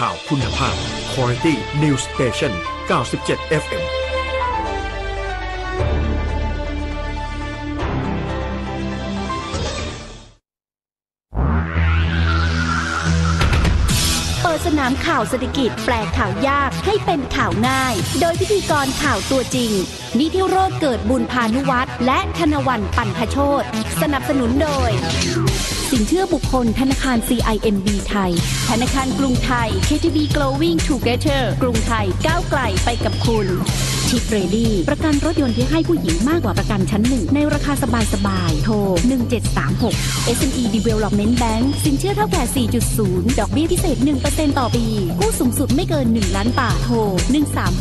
ข่าวคุณภาพ Quality News Station 97 FM เปิดสนามข่าวเศรษฐกิจแปลข่าวยากให้เป็นข่าวง่าย โดยพิธีกรข่าวตัวจริง นิธิโรธเกิดบุญพานุวัตรและธนวันปันพโชตสนับสนุนโดยสินเชื่อบุคคลธนาคาร CIMB ไทย ธนาคารกรุงไทย KTB g r o w i n g Together กรุงไทยก้าวไกลไปกับคุณทิปเรดี้ประกันรถยนต์ที่ให้ผู้หญิงมากกว่าประกันชั้นหนึ่งในราคาสบายๆ โทร 1736 SME Development Bank สินเชื่อเท่าแก่4.0 ดอกเบี้ยพิเศษ 1%ต่อปีกู้สูงสุดไม่เกิน 1 ล้านบาท โทร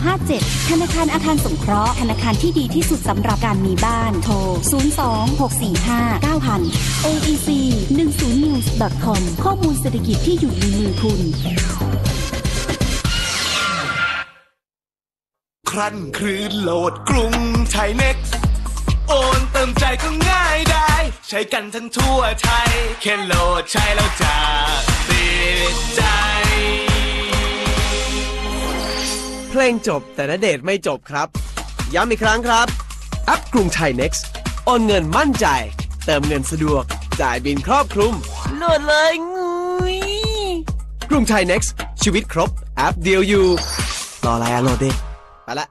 1357 ธนาคารอาคารสงเคราะห์ ธนาคารที่ดีที่สุดสำหรับการมีบ้าน โทร026459000 AEC 10 news com ข้อมูลเศรษฐกิจที่อยู่ในมือคุณ ครั้นคืนโหลดกรุงไทยเน็กโอนเติมใจก็ง่ายได้ ใช้กันทั้งทั่วไทย แค่โหลดใช้แล้วจะติดใจเพลงจบแต่ณเดชไม่จบครับ ย้ำอีกครั้งครับแอปกรุงไทย Next โอนเงินมั่นใจ เติมเงินสะดวกจ่ายบินครอบคลุมโหลดเลยงุยกรุงไทย next ชีวิตครบแอปเดียวอยู่ รออะไรอะโหลดดิไปละ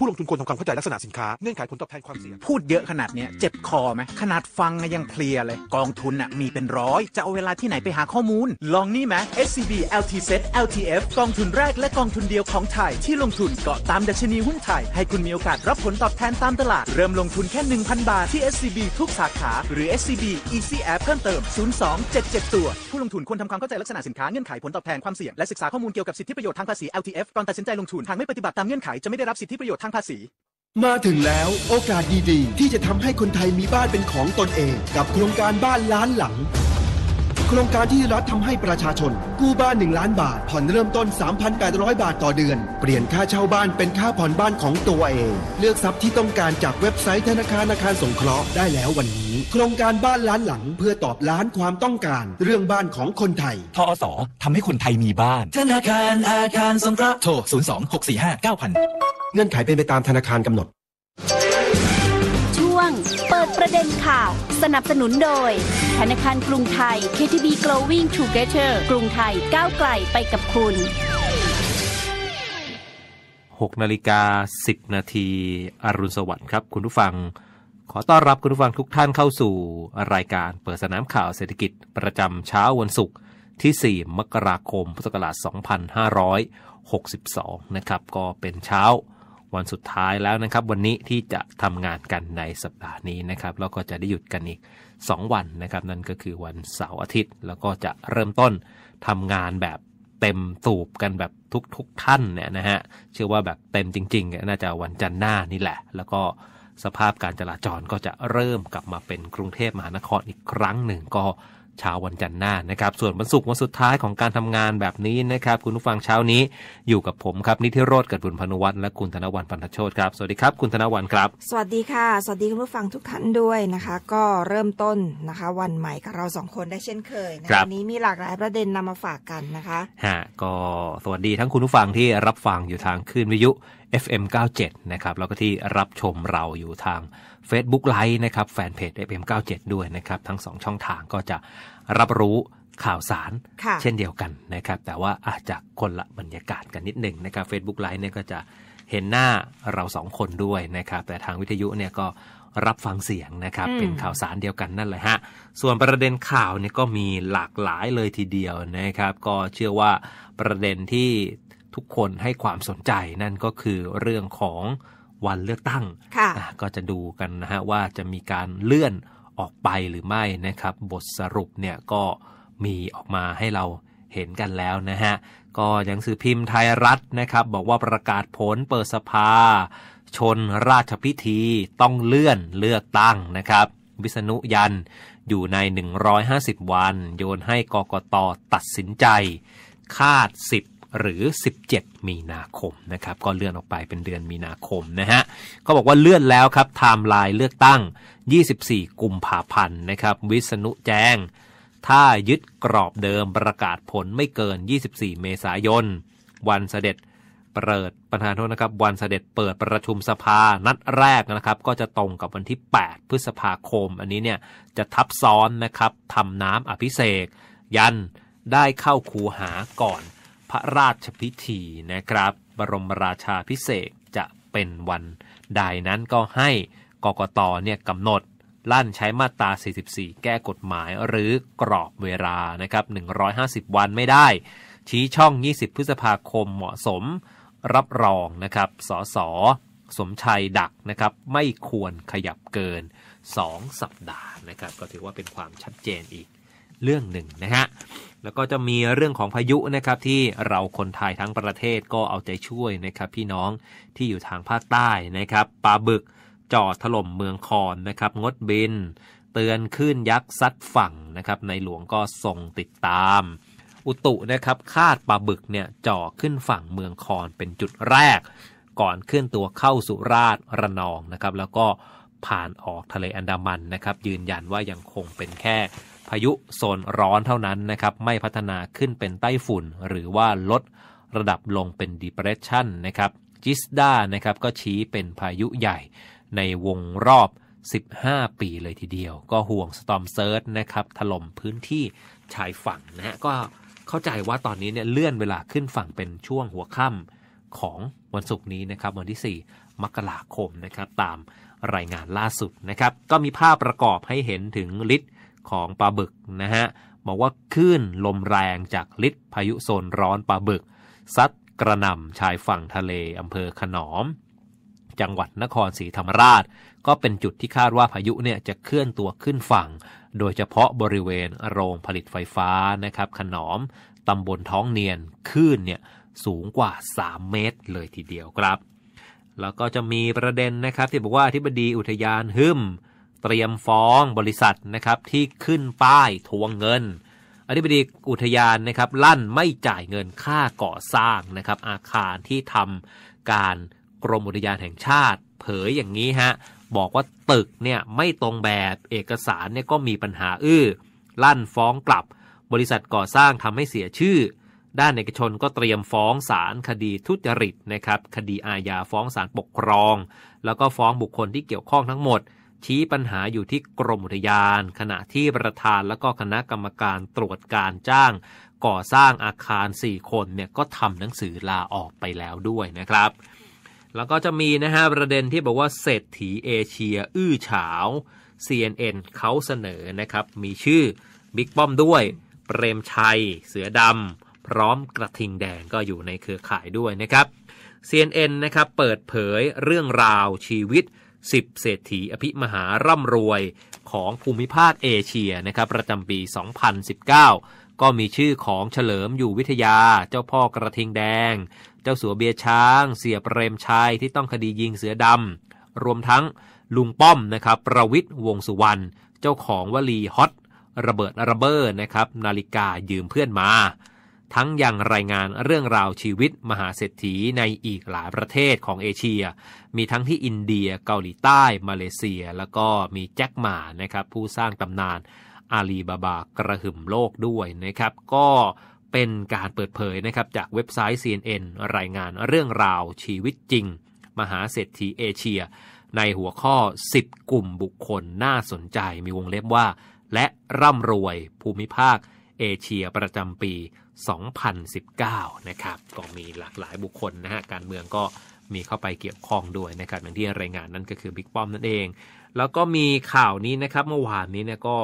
ผู้ลงทุนควรทำความเข้าใจลักษณะสินค้า เงื่อนไขผลตอบแทนความเสี่ยง พูดเยอะขนาดเนี้ยเจ็บคอไหมขนาดฟังยังเพลียเลย กองทุนอ่ะมีเป็นร้อย จะเอาเวลาที่ไหนไปหาข้อมูล ลองนี่ไหม SCB LTZ LTF กองทุนแรกและกองทุนเดียวของไทย ที่ลงทุนเกาะตามดัชนีหุ้นไทย ให้คุณมีโอกาสรับผลตอบแทนตามตลาด เริ่มลงทุนแค่1,000บาทที่ SCB ทุกสาขาหรือ SCB Easy App เพิ่มเติม 0277ตัวผู้ลงทุนควรทำความเข้าใจลักษณะสินค้าเงื่อนไขผลตอบแทนความเสี่ยงและศึกษาข้อมูลเกี่ยวกับสิทธิประโยชน์ทางภาษี LTF ก่อนตัดสินใจลงทุนหากไม่ปฏิบัติตามเงื่อนไขจะไม่ได้รับสิทธิประโยชน์ทางางภาษี มาถึงแล้วโอกาสดีๆที่จะทำให้คนไทยมีบ้านเป็นของตนเอง กับโครงการบ้านล้านหลังโครงการที่รัฐทำให้ประชาชนกู้บ้าน 1 ล้านบาท ผ่อนเริ่มต้น 3,800 บาทต่อเดือน เปลี่ยนค่าเช่าบ้านเป็นค่าผ่อนบ้านของตัวเอง เลือกทรัพย์ที่ต้องการจากเว็บไซต์ธนาคารอาคารสงเคราะห์ได้แล้ววันนี้ โครงการบ้านล้านหลังเพื่อตอบล้านความต้องการ เรื่องบ้านของคนไทยทอสอทำให้คนไทยมีบ้าน ธนาคารอาคารสงเคราะห์โทร026459000เงื่อนไขเป็นไปตามธนาคารกำหนดงเปิดประเด็นข่าวสนับสนุนโดย ธนาคารกรุงไทย KTB Growing Together กรุงไทยก้าวไกลไปกับคุณ6นาฬิกา10 นาที อรุณสวัสดิ์ครับคุณผู้ฟัง ขอต้อนรับคุณผู้ฟังทุกท่านเข้าสู่ รายการเปิดสนามข่าวเศรษฐกิจประจำเช้าวันศุกร์ที่ 4 มกราคมพุทธศักราช2562 นะครับ ก็เป็นเช้าวันสุดท้ายแล้วนะครับ วันนี้ที่จะทำงานกันในสัปดาห์นี้นะครับ แล้วก็จะได้หยุดกันอีก 2 วันนะครับ นั่นก็คือวันเสาร์อาทิตย์ แล้วก็จะเริ่มต้นทำงานแบบเต็มสูบกันแบบทุกทุกท่านเนี่ยนะฮะเชื่อว่าแบบเต็มจริงๆ น่าจะวันจันทร์หน้านี่แหละ แล้วก็สภาพการจราจรก็จะเริ่มกลับมาเป็นกรุงเทพมหานครอีกครั้งหนึ่งก็เช้าวันจันทร์หน้านะครับ ส่วนวันศุกร์วันสุดท้ายของการทำงานแบบนี้นะครับ คุณผู้ฟังเช้านี้อยู่กับผมครับนิติโรธกัดบุญพนุวัตรและคุณธนวันปันทโชตครับสวัสดีครับคุณธนวันครับ สวัสดีค่ะสวัสดีคุณผู้ฟังทุกท่านด้วยนะคะ ก็เริ่มต้นนะคะวันใหม่กับเราสองคนได้เช่นเคยนะวันนี้มีหลากหลายประเด็นนำมาฝากกันนะคะฮะก็สวัสดีทั้งคุณผู้ฟังที่รับฟังอยู่ทางคลื่นวิทยุ FM 97นะครับแล้วก็ที่รับชมเราอยู่ทาง Facebook Live นะครับแฟนเพจ FM97 ด้วยนะครับทั้งสองช่องทางก็จะรับรู้ข่าวสารเช่นเดียวกันนะครับ แต่ว่าอาจจะคนละบรรยากาศกันนิดหนึ่งนะครับ Facebook Live เนี่ยก็จะเห็นหน้าเราสองคนด้วยนะครับ แต่ทางวิทยุเนี่ยก็รับฟังเสียงนะครับ เป็นข่าวสารเดียวกันนั่นแหละฮะส่วนประเด็นข่าวเนี่ยก็มีหลากหลายเลยทีเดียวนะครับ ก็เชื่อว่าประเด็นที่ทุกคนให้ความสนใจนั่นก็คือเรื่องของวันเลือกตั้งก็จะดูกันนะฮะ ว่าจะมีการเลื่อนออกไปหรือไม่นะครับ บทสรุปเนี่ย ก็มีออกมาให้เราเห็นกันแล้วนะฮะ ก็ยังสือพิมพ์ไทยรัฐนะครับ บอกว่าประกาศผลเปิดสภา ชนราชพิธีต้องเลื่อนเลือกตั้งนะครับ วิษณุยันอยู่ใน 150 วัน โยนให้กกตตัดสินใจคาด 10หรือ 17 มีนาคม นะครับ ก็เลื่อนออกไปเป็นเดือนมีนาคม นะฮะเขาบอกว่าเลื่อนแล้วครับ ไทม์ไลน์เลือกตั้ง 24 กุมภาพันธ์ นะครับ วิษณุแจ้ง ถ้ายึดกรอบเดิมประกาศผลไม่เกิน 24 เมษายน วันเสด็จเปิดประธานโทษนะครับ วันเสด็จเปิดประชุมสภา นัดแรกนะครับ ก็จะตรงกับวันที่ 8 พฤษภาคม อันนี้เนี่ย จะทับซ้อนนะครับ ทำน้ำอภิเษกยันได้เข้าคูหาก่อนพระราชพิธีนะครับ บรมราชาพิเศษจะเป็นวันใดนั้นก็ให้กกตเนี่ยกำหนดลั่นใช้มาตรา 44 แก้กฎหมายหรือกรอบเวลานะครับ 150 วันไม่ได้ ชี้ช่อง 20 พฤษภาคมเหมาะสมรับรองนะครับสอสอสมชัยดักนะครับ ไม่ควรขยับเกิน 2 สัปดาห์นะครับ ก็ถือว่าเป็นความชัดเจนอีกเรื่องหนึ่งนะฮะแล้วก็จะมีเรื่องของพายุนะครับที่เราคนไทยทั้งประเทศก็เอาใจช่วยนะครับพี่น้องที่อยู่ทางภาคใต้นะครับปลาบึกจอดถล่มเมืองคอนนะครับงดบิน เตือนขึ้นยักษ์ซัดฝั่งนะครับในหลวงก็ส่งติดตาม อุตุนะครับคาดปลาบึกเนี่ยจ่อขึ้นฝั่งเมืองคอนเป็นจุดแรก ก่อนเคลื่อนตัวเข้าสุราษฎร์ระนองนะครับแล้วก็ผ่านออกทะเลอันดามันนะครับ ยืนยันว่ายังคงเป็นแค่พายุโซนร้อนเท่านั้นนะครับ ไม่พัฒนาขึ้นเป็นไต้ฝุ่นหรือว่าลดระดับลงเป็นดิเพรสชันนะครับจิสดานะครับก็ชี้เป็นพายุใหญ่ในวงรอบ 15 ปีเลยทีเดียว ก็ห่วงสตอมเซิร์ชนะครับถล่มพื้นที่ชายฝั่งนะฮะก็เข้าใจว่าตอนนี้เนี่ย เลื่อนเวลาขึ้นฝั่งเป็นช่วงหัวค่ำของวันศุกร์นี้นะครับ วันที่ 4 มกราคมนะครับตามรายงานล่าสุดนะครับก็มีภาพประกอบให้เห็นถึงฤทธิ์ของปลาบึกนะฮะบอกว่าคลื่นลมแรงจากฤทธิ์พายุโซนร้อนปลาบึก ซัดกระหน่ำชายฝั่งทะเลอำเภอขนอม จังหวัดนครศรีธรรมราช ก็เป็นจุดที่คาดว่าพายุเนี่ยจะเคลื่อนตัวขึ้นฝั่ง โดยเฉพาะบริเวณโรงผลิตไฟฟ้านะครับขนอมตำบลท้องเนียนคลื่นเนี่ยสูงกว่า 3 เมตรเลยทีเดียวครับ แล้วก็จะมีประเด็นนะครับที่บอกว่าที่บดีอุทยานหึมเตรียมฟ้องบริษัทนะครับที่ขึ้นป้ายทวงเงิน อธิบดีอุทยานนะครับลั่นไม่จ่ายเงินค่าก่อสร้างนะครับอาคารที่ทำการกรมอุทยานแห่งชาติ เผยอย่างนี้ฮะบอกว่าตึกเนี่ยไม่ตรงแบบเอกสารเนี่ยก็มีปัญหาอื้อลั่นฟ้องกลับบริษัทก่อสร้างทำให้เสียชื่อ ด้านเอกชนก็เตรียมฟ้องศาลคดีทุจริตนะครับคดีอาญาฟ้องศาลปกครอง แล้วก็ฟ้องบุคคลที่เกี่ยวข้องทั้งหมดชี้ปัญหาอยู่ที่กรมอุทยาน ขณะที่ประธานและก็คณะกรรมการตรวจการจ้าง ก่อสร้างอาคาร 4 คนเนี่ย ก็ทำหนังสือลาออกไปแล้วด้วยนะครับ แล้วก็จะมีนะฮะประเด็นที่บอกว่าเศรษฐีเอเชียอื้อฉาว CNN เขาเสนอนะครับ มีชื่อบิ๊กป้อมด้วย เปรมชัย เสือดำพร้อมกระทิงแดงก็อยู่ในเครือข่ายด้วยนะครับ CNN นะครับเปิดเผยเรื่องราวชีวิต10เศรษฐีอภิมหาร่ำรวยของภูมิภาคเอเชียนะครับ ประจำปี 2019 ก็มีชื่อของเฉลิมอยู่วิทยาเจ้าพ่อกระทิงแดง เจ้าสัวเบียช้าง เสียเปรมชัยที่ต้องคดียิงเสือดำรวมทั้งลุงป้อมนะครับ ประวิทย์วงสุวรรณเจ้าของวลีฮอต ระเบิดระเบ้อนะครับนาฬิกายืมเพื่อนมาทั้งยังรายงานเรื่องราวชีวิตมหาเศรษฐีในอีกหลายประเทศของเอเชีย มีทั้งที่อินเดียเกาหลีใต้ มาเลเซีย แล้วก็มีแจ็คหม่านะครับผู้สร้างตำนานอาลีบาบากระหึ่มโลกด้วยนะครับ ก็เป็นการเปิดเผยนะครับจากเว็บไซต์ CNN รายงานเรื่องราวชีวิตจริง มหาเศรษฐีเอเชีย ในหัวข้อ 10 กลุ่มบุคคลน่าสนใจมีวงเล็บว่า และร่ำรวยภูมิภาคเอเชียประจำปี2019 นะครับ ก็มีหลากหลายบุคคลนะฮะ การเมืองก็มีเข้าไปเกี่ยวข้องด้วยนะครับอย่างที่รายงานนั่นก็คือบิ๊กป้อมนั่นเอง แล้วก็มีข่าวนี้นะครับ เมื่อวานนี้เนี่ยก็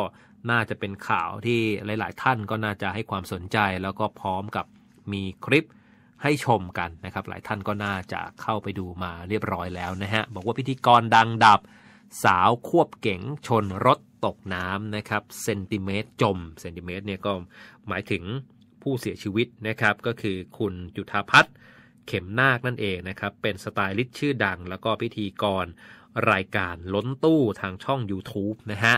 น่าจะเป็นข่าวที่หลาย ๆ ท่านก็น่าจะให้ความสนใจ แล้วก็พร้อมกับมีคลิปให้ชมกันนะครับ หลายท่านก็น่าจะเข้าไปดูมาเรียบร้อยแล้วนะฮะ บอกว่าพิธีกร ดังดับ สาวควบเก๋งชนรถตกน้ำนะครับ เซนติเมตรจม เซนติเมตรเนี่ยก็หมายถึงผู้เสียชีวิตนะครับก็คือคุณจุธาพัฒน์เข็มนาคนั่นเองนะครับ เป็นสไตลิสต์ชื่อดัง แล้วก็พิธีกรรายการล้นตู้ทางช่อง YouTube นะฮะ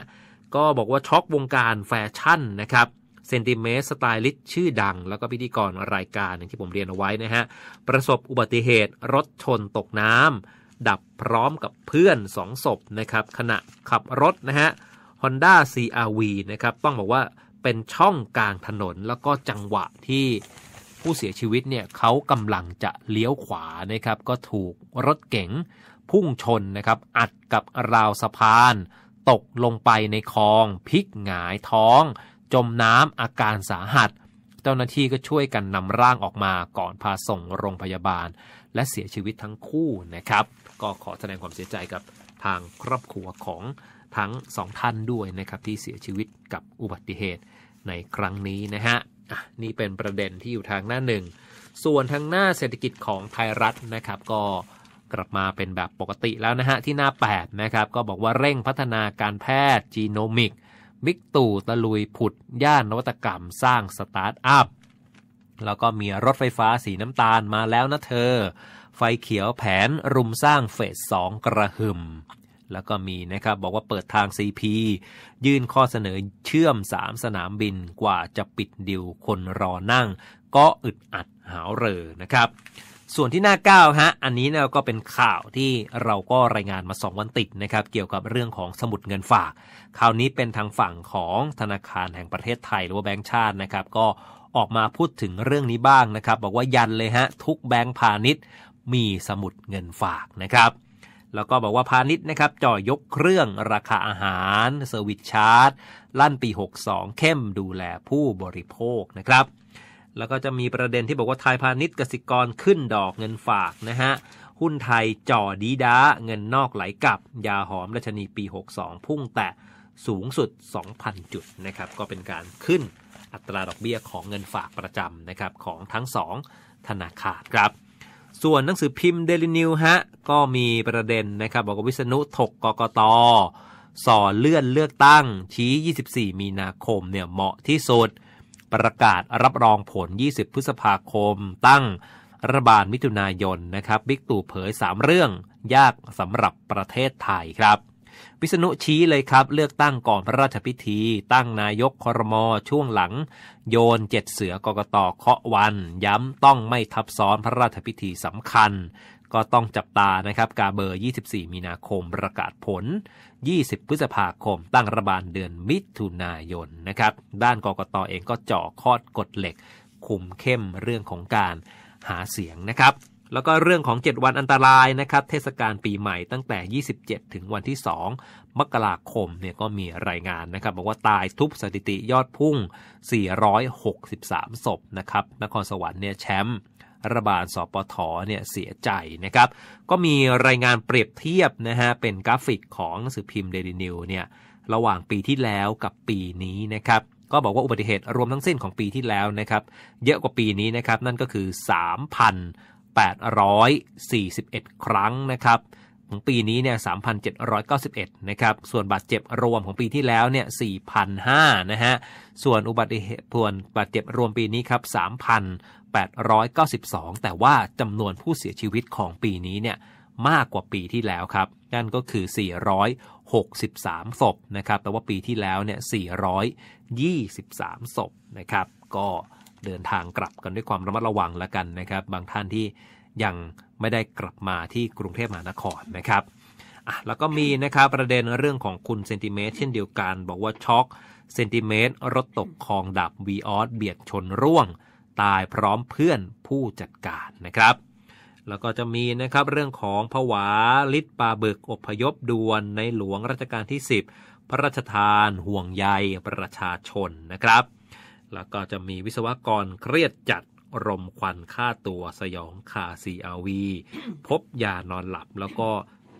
ก็บอกว่าช็อกวงการแฟชั่นนะครับเซนติเมตรสไตลิสต์ชื่อดัง แล้วก็พิธีกรรายการอย่างที่ผมเรียนเอาไว้นะฮะประสบอุบัติเหตุรถชนตกน้ำดับพร้อมกับเพื่อนสองศพนะครับ ขณะขับรถนะฮะ Honda CRV นะครับต้องบอกว่าเป็นช่องกลางถนนแล้วก็จังหวะที่ผู้เสียชีวิตเนี่ยเขากำลังจะเลี้ยวขวานะครับ ก็ถูกรถเก๋งพุ่งชนนะครับอัดกับราวสะพาน ตกลงไปในคลองพลิกหงายท้อง จมน้ำอาการสาหัส เจ้าหน้าที่ก็ช่วยกันนำร่างออกมาก่อนพาส่งโรงพยาบาล และเสียชีวิตทั้งคู่นะครับ ก็ขอแสดงความเสียใจกับทางครอบครัวของทั้ง2ท่านด้วยนะครับ ที่เสียชีวิตกับอุบัติเหตุในครั้งนี้นะฮะนี่เป็นประเด็นที่อยู่ทางหน้าหนึ่ง ส่วนทางหน้าเศรษฐกิจของไทยรัฐนะครับก็กลับมาเป็นแบบปกติแล้วนะฮะ ที่หน้า8นะครับ ก็บอกว่าเร่งพัฒนาการแพทย์จีโนมิกบิกตู่ตะลุยผุดย่านนวัตกรรมสร้างสตาร์ทอัพแล้วก็มีรถไฟฟ้าสีน้ำตาลมาแล้วนะเธอ ไฟเขียวแผนรุมสร้างเฟส2กระหึ่มแล้วก็มีนะครับบอกว่าเปิดทาง CP ยื่นข้อเสนอเชื่อม 3 สนามบินกว่าจะปิดดิวคนรอนั่งก็อึดอัดหาวเรอนะครับ ส่วนที่หน้า9ฮะอันนี้เราก็เป็นข่าวที่เราก็รายงานมา2วันติดนะครับ เกี่ยวกับเรื่องของสมุดเงินฝากคราวนี้เป็นทางฝั่งของธนาคารแห่งประเทศไทย หรือว่าแบงก์ชาตินะครับ ก็ออกมาพูดถึงเรื่องนี้บ้างนะครับ บอกว่ายันเลยฮะ ทุกแบงก์พาณิชย์ มีสมุดเงินฝากนะครับแล้วก็บอกว่าพาณิชย์นะครับจ่อยกเครื่องราคาอาหารเซอร์วิสชาร์จลั่นปี 62 เข้มดูแลผู้บริโภคนะครับแล้วก็จะมีประเด็นที่บอกว่า ไทยพาณิชย์กสิกรขึ้นดอกเงินฝากนะฮะหุ้นไทยจ่อดีด้า เงินนอกไหลกลับ ยาหอมรัชนีปี 62 พุ่งแตะสูงสุด 2,000 จุดนะครับก็เป็นการขึ้นอัตราดอกเบี้ยของเงินฝากประจำนะครับของทั้ง2ธนาคารครับส่วนหนังสือพิมพ์เดลินิวฮะ ก็มีประเด็นนะครับ บอกว่าวิษณุถกกกตสอเลื่อนเลือกตั้งชี้ 24 มีนาคมเนี่ยเหมาะที่สุด ประกาศรับรองผล 20 พฤษภาคมตั้งรัฐบาลมิถุนายนนะครับบิ๊กตู่เผย 3 เรื่อง ยากสำหรับประเทศไทยครับวิษณุชี้เลยครับ เลือกตั้งก่อนพระราชพิธี ตั้งนายกคอรมอช่วงหลังโยนเจ็ดเสือกกตเคาะวัน ย้ำต้องไม่ทับซ้อนพระราชพิธีสำคัญ ก็ต้องจับตานะครับ กาเบอร์ 24 มีนาคมประกาศผล 20 พฤษภาคม ตั้งระบาลเดือนมิถุนายนนะครับ ด้านกกตเองก็เจาะคอดกฎเหล็ก คุมเข้มเรื่องของการหาเสียงนะครับแล้วก็เรื่องของ 7 วันอันตรายนะครับเทศกาลปีใหม่ตั้งแต่ 27 ถึงวันที่ 2 มกราคมเนี่ยก็มีรายงานนะครับ บอกว่าตายทุบสถิติยอดพุ่ง 463ศพนะครับนครสวรรค์เนี่ยแชมป์รัฐบาลสปทเนี่ยเสียใจนะครับก็มีรายงานเปรียบเทียบนะฮะเป็นกราฟิกของสือพิมพ์เดลินิวเนี่ยระหว่างปีที่แล้วกับปีนี้นะครับก็บอกว่าอุบัติเหตุรวมทั้งสิ้นของปีที่แล้วนะครับเยอะกว่าปีนี้นะครับนั่นก็คือ841 ครั้งนะครับของปีนี้เนี่ย3,791นะครับส่วนบาดเจ็บรวมของปีที่แล้วเนี่ย4,005นะฮะ ส่วนอุบัติเหตุพวนบาดเจ็บรวมปีนี้ครับ3,892 แต่ว่าจำนวนผู้เสียชีวิตของปีนี้เนี่ยมากกว่าปีที่แล้วครับ นั่นก็คือ 463ศพนะครับแต่ว่าปีที่แล้วเนี่ย423ศพนะครับก็เดินทางกลับกันด้วยความระมัดระวังแล้วกันนะครับ บางท่านที่ยังไม่ได้กลับมาที่กรุงเทพมหานครนะครับอ่ะแล้วก็มีนะครับประเด็นเรื่องของคุณเซนติเมตร เช่นเดียวกัน บอกว่าช็อกเซนติเมตรรถตกคลองดับวีออสเบียดชนร่วง ตายพร้อมเพื่อนผู้จัดการนะครับแล้วก็จะมีนะครับเรื่องของผวาลิศปาเบิกอพยพด่วน ในหลวงรัชกาลที่ 10 พระราชทานห่วงใยประชาชนนะครับแล้วก็จะมีวิศวกรเครียดจัดรมควันฆ่าตัวสยองคาซีอาวีพบ ยานอนหลับแล้วก็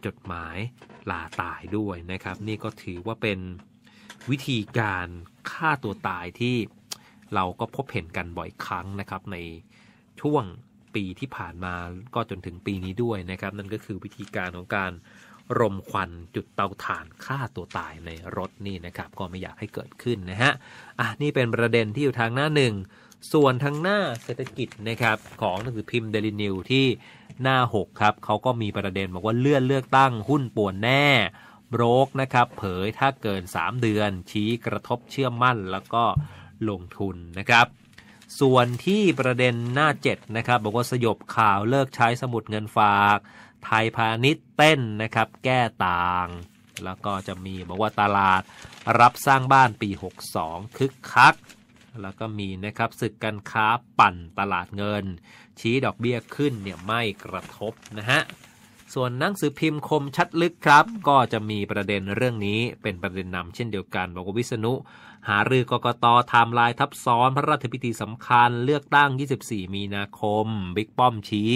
จดหมายลาตายด้วยนะครับ นี่ก็ถือว่าเป็นวิธีการฆ่าตัวตายที่เราก็พบเห็นกันบ่อยครั้งนะครับ ในช่วงปีที่ผ่านมาก็จนถึงปีนี้ด้วยนะครับ นั่นก็คือวิธีการของการรมควัน จุดเตาถ่านฆ่าตัวตายในรถนี่นะครับ ก็ไม่อยากให้เกิดขึ้นนะฮะ อ่ะ นี่เป็นประเด็นที่อยู่ทางหน้าหนึ่ง ส่วนทางหน้าเศรษฐกิจนะครับ ของหนังสือพิมพ์เดลินิวที่หน้า 6 ครับเขาก็มีประเด็นบอกว่าเลื่อนเลือกตั้งหุ้นป่วนแน่บรกนะครับเผยถ้าเกิน 3 เดือน ชี้กระทบเชื่อมั่นแล้วก็ลงทุนนะครับส่วนที่ประเด็นหน้า7นะครับบอกว่าสยบข่าวเลิกใช้สมุดเงินฝากไทยพาณิชย์เต้นนะครับแก้ต่าง แล้วก็จะมีบอกว่าตลาด รับสร้างบ้านปี 62คึกคัก แล้วก็มีนะครับ ศึกการค้าปั่นตลาดเงิน ชี้ดอกเบี้ยขึ้นเนี่ยไม่กระทบนะฮะ ส่วนหนังสือพิมพ์คมชัดลึกครับ ก็จะมีประเด็นเรื่องนี้เป็นประเด็นนำเช่นเดียวกันบอกว่าวิษณุ หารือกกตไทม์ไลน์ทับซ้อน พระราชพิธีสำคัญเลือกตั้ง 24 มีนาคมบิ๊กป้อมชี้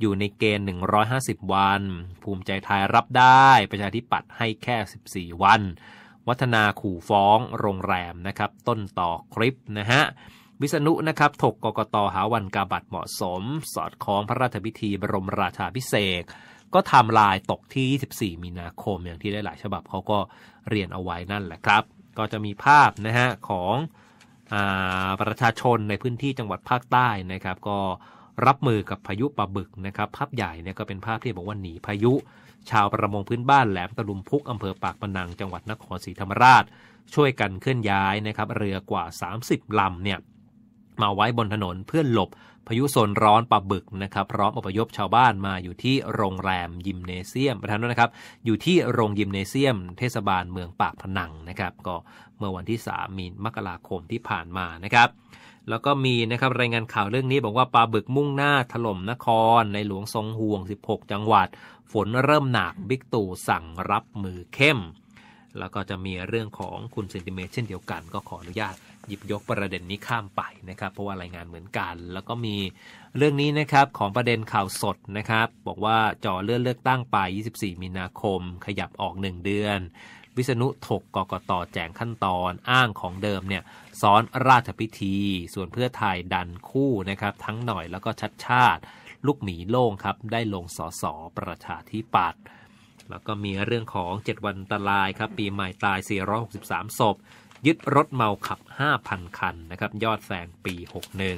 อยู่ในเกณฑ์ 150 วัน ภูมิใจไทยรับได้ ประชาธิปัตย์ให้แค่ 14 วัน วัฒนาขู่ฟ้องโรงแรมนะครับ ต้นต่อคลิปนะฮะ วิษณุนะครับ ถกกกตหาวันกาบัตเหมาะสม สอดคล้องพระราชพิธีบรมราชาพิเศษก็ทำลายตกที่ 24 มีนาคมอย่างที่ได้หลายฉบับเขาก็เรียนเอาไว้นั่นแหละครับ ก็จะมีภาพนะฮะของประชาชนในพื้นที่จังหวัดภาคใต้นะครับก็รับมือกับพายุปลาบึกนะครับ ภาพใหญ่เนี่ยก็เป็นภาพที่บอกว่าหนีพายุ ชาวประมงพื้นบ้านแหลมตะลุมพุกอำเภอปากปนังจังหวัดนครศรีธรรมราช ช่วยกันเคลื่อนย้ายนะครับเรือกว่า 30ลำเนี่ย มาไว้บนถนนเพื่อหลบพายุโซนร้อนปลาบึกนะครับพร้อมอพยพชาวบ้านมาอยู่ที่โรงแรมยิมเนเซียม ประธานนะครับ อยู่ที่โรงยิมเนเซียม เทศบาลเมืองปากพนังนะครับ ก็เมื่อวันที่3มีมกราคมที่ผ่านมานะครับแล้วก็มีนะครับรายงานข่าวเรื่องนี้บอกว่าปลาบึกมุ่งหน้าถล่มนคร ในหลวงทรงห่วง 16 จังหวัด ฝนเริ่มหนักบิ๊กตู่สั่งรับมือเข้ม แล้วก็จะมีเรื่องของคุณเซนติเมตรเช่นเดียวกัน ก็ขออนุญาตหยิบยกประเด็นนี้ข้ามไปนะครับ เพราะว่ารายงานเหมือนกัน แล้วก็มีเรื่องนี้นะครับของประเด็นข่าวสดนะครับ บอกว่าจ่อเลื่อนเลือกตั้งไป 24 มีนาคม ขยับออก1เดือนวิษณุถกกกตแจงขั้นตอนอ้างของเดิมเนี่ยซ้อนราชพิธี ส่วนเพื่อไทยดันคู่นะครับทั้งหน่อยแล้วก็ชัดชาติลูกหมีโล่งครับได้ลงสอสอประชาธิปัตย์แล้วก็มีเรื่องของ 7วันตรายครับปีใหม่ตาย 463 ศพยึดรถเมาขับ 5,000 คันนะครับยอดแสงปี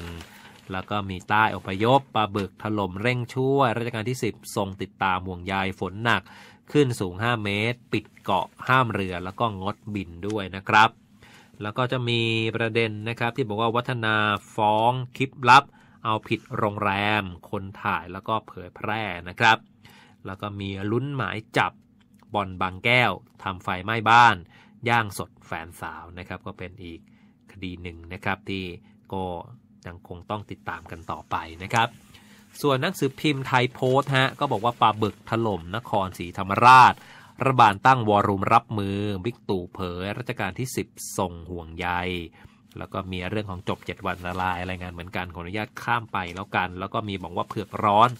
61 แล้วก็มีใต้อพยพปลาบึกถล่มเร่งช่วยรัชกาลที่ 10 ทรงติดตามห่วงใยฝนหนักขึ้นสูง 5 เมตรปิดเกาะห้ามเรือแล้วก็งดบินด้วยนะครับ แล้วก็จะมีประเด็นนะครับที่บอกว่าวัฒนาฟ้องคลิปลับ เอาผิดโรงแรม คนถ่ายแล้วก็เผยแพร่นะครับ แล้วก็มีลุ้นหมายจับบอนบางแก้วทำไฟไหม้บ้าน ย่างสดแฟนสาวนะครับ ก็เป็นอีกคดีหนึ่งนะครับที่ก็ยังคงต้องติดตามกันต่อไปนะครับส่วนหนังสือพิมพ์ไทยโพสต์ฮะก็บอกว่าปลาบึกถล่มนครศรีธรรมราชรัฐบาลตั้งวอรุมรับมือบิ๊กตู่เผยรัชการที่ 10ส่งห่วงใย แล้วก็มีเรื่องของจบ 7 วันละลายรายงานเหมือนกันขออนุญาตข้ามไปแล้วกัน แล้วก็มีบอกว่าเผือกร้อน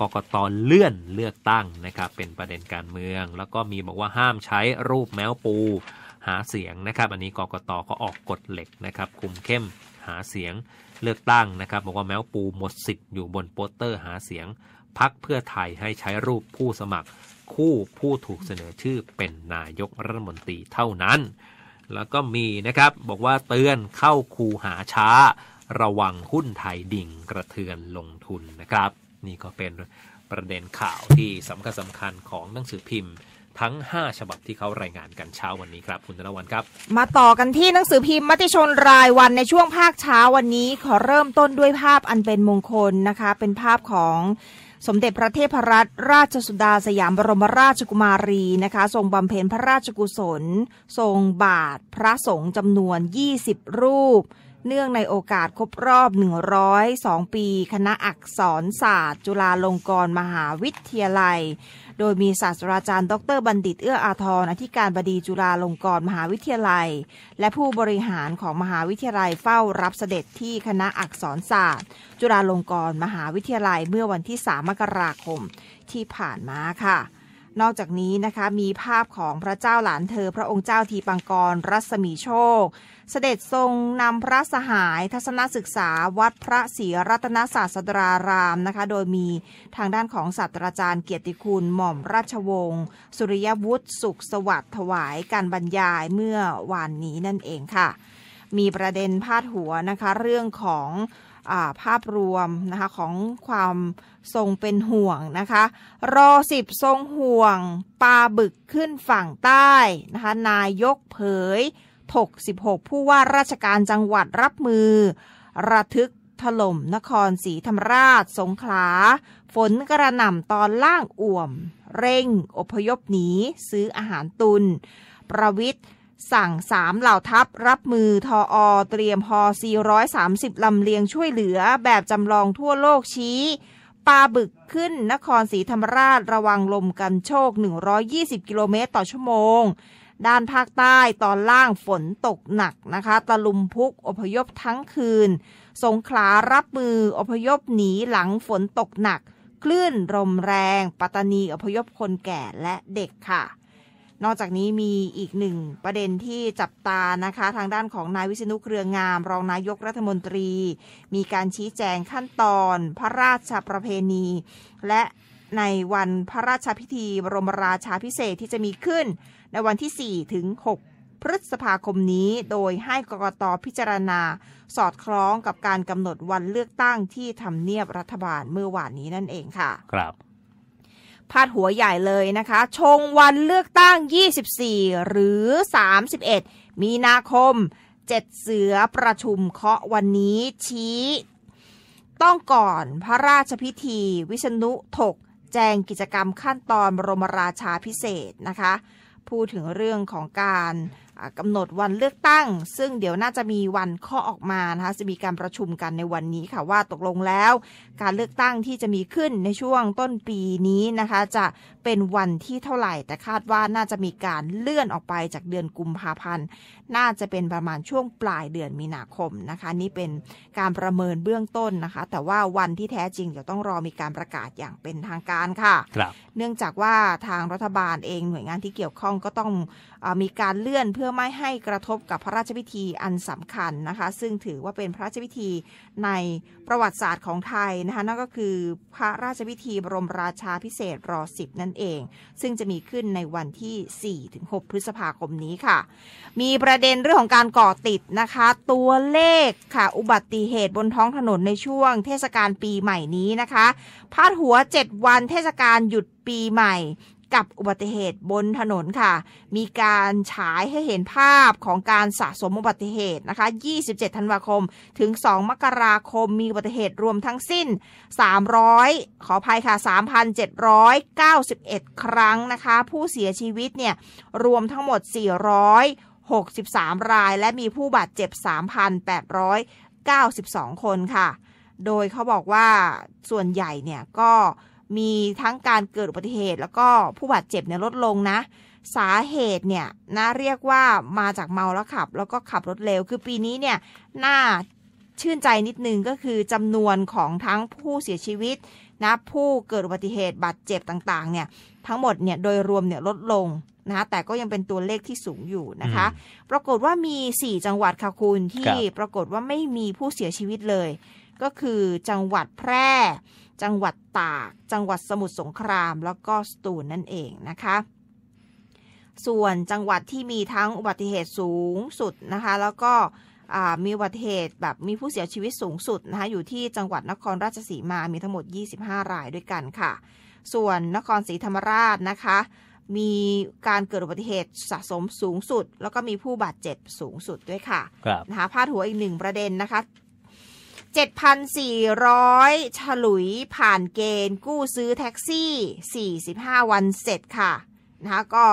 กกตเลื่อนเลือกตั้งนะครับเป็นประเด็นการเมือง แล้วก็มีบอกว่าห้ามใช้รูปแมวปู หาเสียงนะครับ อันนี้กกตก็ออกกฎเหล็กนะครับคุมเข้มหาเสียงเลือกตั้งนะครับ บอกว่าแมวปูหมดสิทธิ์อยู่บนโปสเตอร์หาเสียง พักเพื่อไทยให้ใช้รูปผู้สมัคร คู่ผู้ถูกเสนอชื่อเป็นนายกรัฐมนตรีเท่านั้น แล้วก็มีนะครับ บอกว่าเตือนเข้าคูหาช้า ระวังหุ้นไทยดิ่งกระเทือนลงทุนนะครับ นี่ก็เป็นประเด็นข่าวที่สำคัญสำคัญของหนังสือพิมพ์ทั้ง5ฉบับที่เขารายงานกันเช้าวันนี้ครับคุณธนวันครับ มาต่อกันที่หนังสือพิมพ์มติชนรายวันในช่วงภาคเช้าวันนี้ ขอเริ่มต้นด้วยภาพอันเป็นมงคลนะคะ เป็นภาพของสมเด็จพระเทพรัตนราชสุดาสยามบรมราชกุมารีนะคะทรงบำเพ็ญพระราชกุศล ทรงบาทพระสงฆ์จำนวน 20 รูป เนื่องในโอกาสครบรอบ102ปี คณะอักษรศาสตร์ จุฬาลงกรณ์มหาวิทยาลัยโดยมีศาสตราจารย์ดรบัณฑิตเอื้ออาทร อธิการบดีจุฬาลงกรณ์มหาวิทยาลัย และผู้บริหารของมหาวิทยาลัยเฝ้ารับเสด็จที่คณะอักษรศาสตร์ จุฬาลงกรณ์มหาวิทยาลัยเมื่อวันที่ 3 มกราคมที่ผ่านมาค่ะ นอกจากนี้นะคะมีภาพของพระเจ้าหลานเธอพระองค์เจ้าทีปังกรรัศมีโชคเสด็จทรงนำพระสหายทัศนศึกษาวัดพระศรีรัตนศาสดารามนะคะโดยมีทางด้านของศาสตราจารย์เกียรติคุณหม่อมราชวงศ์สุริยวุฒิ สุขสวัสดิ์ถวายการบรรยายเมื่อวานนี้นั่นเองค่ะ มีประเด็นพาดหัวนะคะเรื่องของภาพรวมนะคะของความทรงเป็นห่วงนะคะรอสิบทรงห่วงปลาบึกขึ้นฝั่งใต้นะคะนายกเผย66 ผู้ว่าราชการจังหวัดรับมือ ระทึกถล่มนครศรีธรรมราชสงขลาฝนกระหน่ำตอนล่างอ่วม เร่งอพยพหนี ซื้ออาหารตุน ประวิทย์ สั่งสามเหล่าทัพรับมือทออเตรียมฮอ430 ลำเลียงช่วยเหลือแบบจำลองทั่วโลกชี้ปลาบึกขึ้นนครศรีธรรมราชระวังลมกันโชก120 กิโลเมตรต่อชั่วโมงด้านภาคใต้ตอนล่างฝนตกหนักนะคะตะลุมพุกอพยพทั้งคืนสงขลารับมืออพยพหนีหลังฝนตกหนักคลื่นลมแรงปัตตานีอพยพคนแก่และเด็กค่ะ นอกจากนี้มีอีกหนึ่งประเด็นที่จับตานะคะ ทางด้านของนายวิศนุเครืองามรองนายกรัฐมนตรี มีการชี้แจงขั้นตอนพระราชประเพณี และในวันพระราชพิธี บรมราชาพิเศษที่จะมีขึ้นในวันที่ 4 ถึง 6 พฤษภาคมนี้ โดยให้กกตพิจารณา สอดคล้องกับการกำหนดวันเลือกตั้งที่ทำเนียบรัฐบาลเมื่อวานนี้นั่นเองค่ะ ครับ พาดหัวใหญ่เลยนะคะ ชงวันเลือกตั้ง 24 หรือ 31 มีนาคม 7 เสือประชุมเคาะวันนี้ชี้ ต้องก่อนพระราชพิธี วิษณุถก แจงกิจกรรมขั้นตอนบรมราชาพิเศษนะคะพูดถึงเรื่องของการกำหนดวันเลือกตั้ง ซึ่งเดี๋ยวน่าจะมีวันข้อออกมานะคะจะมีการประชุมกันในวันนี้ค่ะว่าตกลงแล้ว การเลือกตั้งที่จะมีขึ้นในช่วงต้นปีนี้นะคะจะเป็นวันที่เท่าไหร่ แต่คาดว่าน่าจะมีการเลื่อนออกไปจากเดือนกุมภาพันธ์น่าจะเป็นประมาณช่วงปลายเดือนมีนาคมนะคะ นี่เป็นการประเมินเบื้องต้นนะคะแต่ว่าวันที่แท้จริงเดี๋ยวต้องรอมีการประกาศอย่างเป็นทางการค่ะครับเนื่องจากว่าทางรัฐบาลเองหน่วยงานที่เกี่ยวข้องก็ต้องอมีการเลื่อนเพื่อพื่อไม่ให้กระทบกับพระราชพิธีอันสำคัญนะคะ ซึ่งถือว่าเป็นพระราชพิธีในประวัติศาสตร์ของไทยนะคะ นั่นก็คือพระราชพิธีบรมราชาพิเศษรอสิบนั่นเอง ซึ่งจะมีขึ้นในวันที่ 4-6 พฤษภาคมนี้ค่ะ มีประเด็นเรื่องของการก่อติดนะคะ ตัวเลขค่ะ อุบัติเหตุบนท้องถนนในช่วงเทศกาลปีใหม่นี้นะคะ พาดหัว 7 วัน เทศกาลหยุดปีใหม่กับอุบัติเหตุบนถนนค่ะ มีการฉายให้เห็นภาพของการสะสมอุบัติเหตุนะคะ 27 ธันวาคม ถึง 2 มกราคม มีอุบัติเหตุรวมทั้งสิ้น 300 ขออภัยค่ะ3,791 ครั้งนะคะ ผู้เสียชีวิตเนี่ยรวมทั้งหมด 463 ราย และมีผู้บาดเจ็บ 3,892 คนค่ะ โดยเขาบอกว่าส่วนใหญ่เนี่ยก็มีทั้งการเกิดอุบัติเหตุ แล้วก็ผู้บาดเจ็บเนี่ยลดลงนะ สาเหตุเนี่ยนะเรียกว่ามาจากเมาแล้วขับแล้วก็ขับรถเร็ว คือปีนี้เนี่ยน่าชื่นใจนิดนึงก็คือจำนวนของทั้งผู้เสียชีวิตนะผู้เกิดอุบัติเหตุบาดเจ็บต่างๆเนี่ยทั้งหมดเนี่ยโดยรวมเนี่ยลดลงนะแต่ก็ยังเป็นตัวเลขที่สูงอยู่นะคะ ปรากฏว่ามี 4 จังหวัดค่ะคุณที่ปรากฏว่าไม่มีผู้เสียชีวิตเลยก็คือจังหวัดแพร่จังหวัดตาก จังหวัดสมุทรสงคราม แล้วก็สตูลนั่นเองนะคะ ส่วนจังหวัดที่มีทั้งอุบัติเหตุสูงสุดนะคะ แล้วก็มีอุบัติเหตุแบบมีผู้เสียชีวิตสูงสุดนะคะอยู่ที่จังหวัดนครราชสีมามีทั้งหมด 25 รายด้วยกันค่ะ ส่วนนครศรีธรรมราชนะคะ มีการเกิดอุบัติเหตุสะสมสูงสุด แล้วก็มีผู้บาดเจ็บสูงสุดด้วยค่ะนะคะพาดหัวอีกหนึ่งประเด็นนะคะ7,400ฉลุยผ่านเกณฑ์ กู้ซื้อแท็กซี่ 45 วันเสร็จค่ะนะคะก็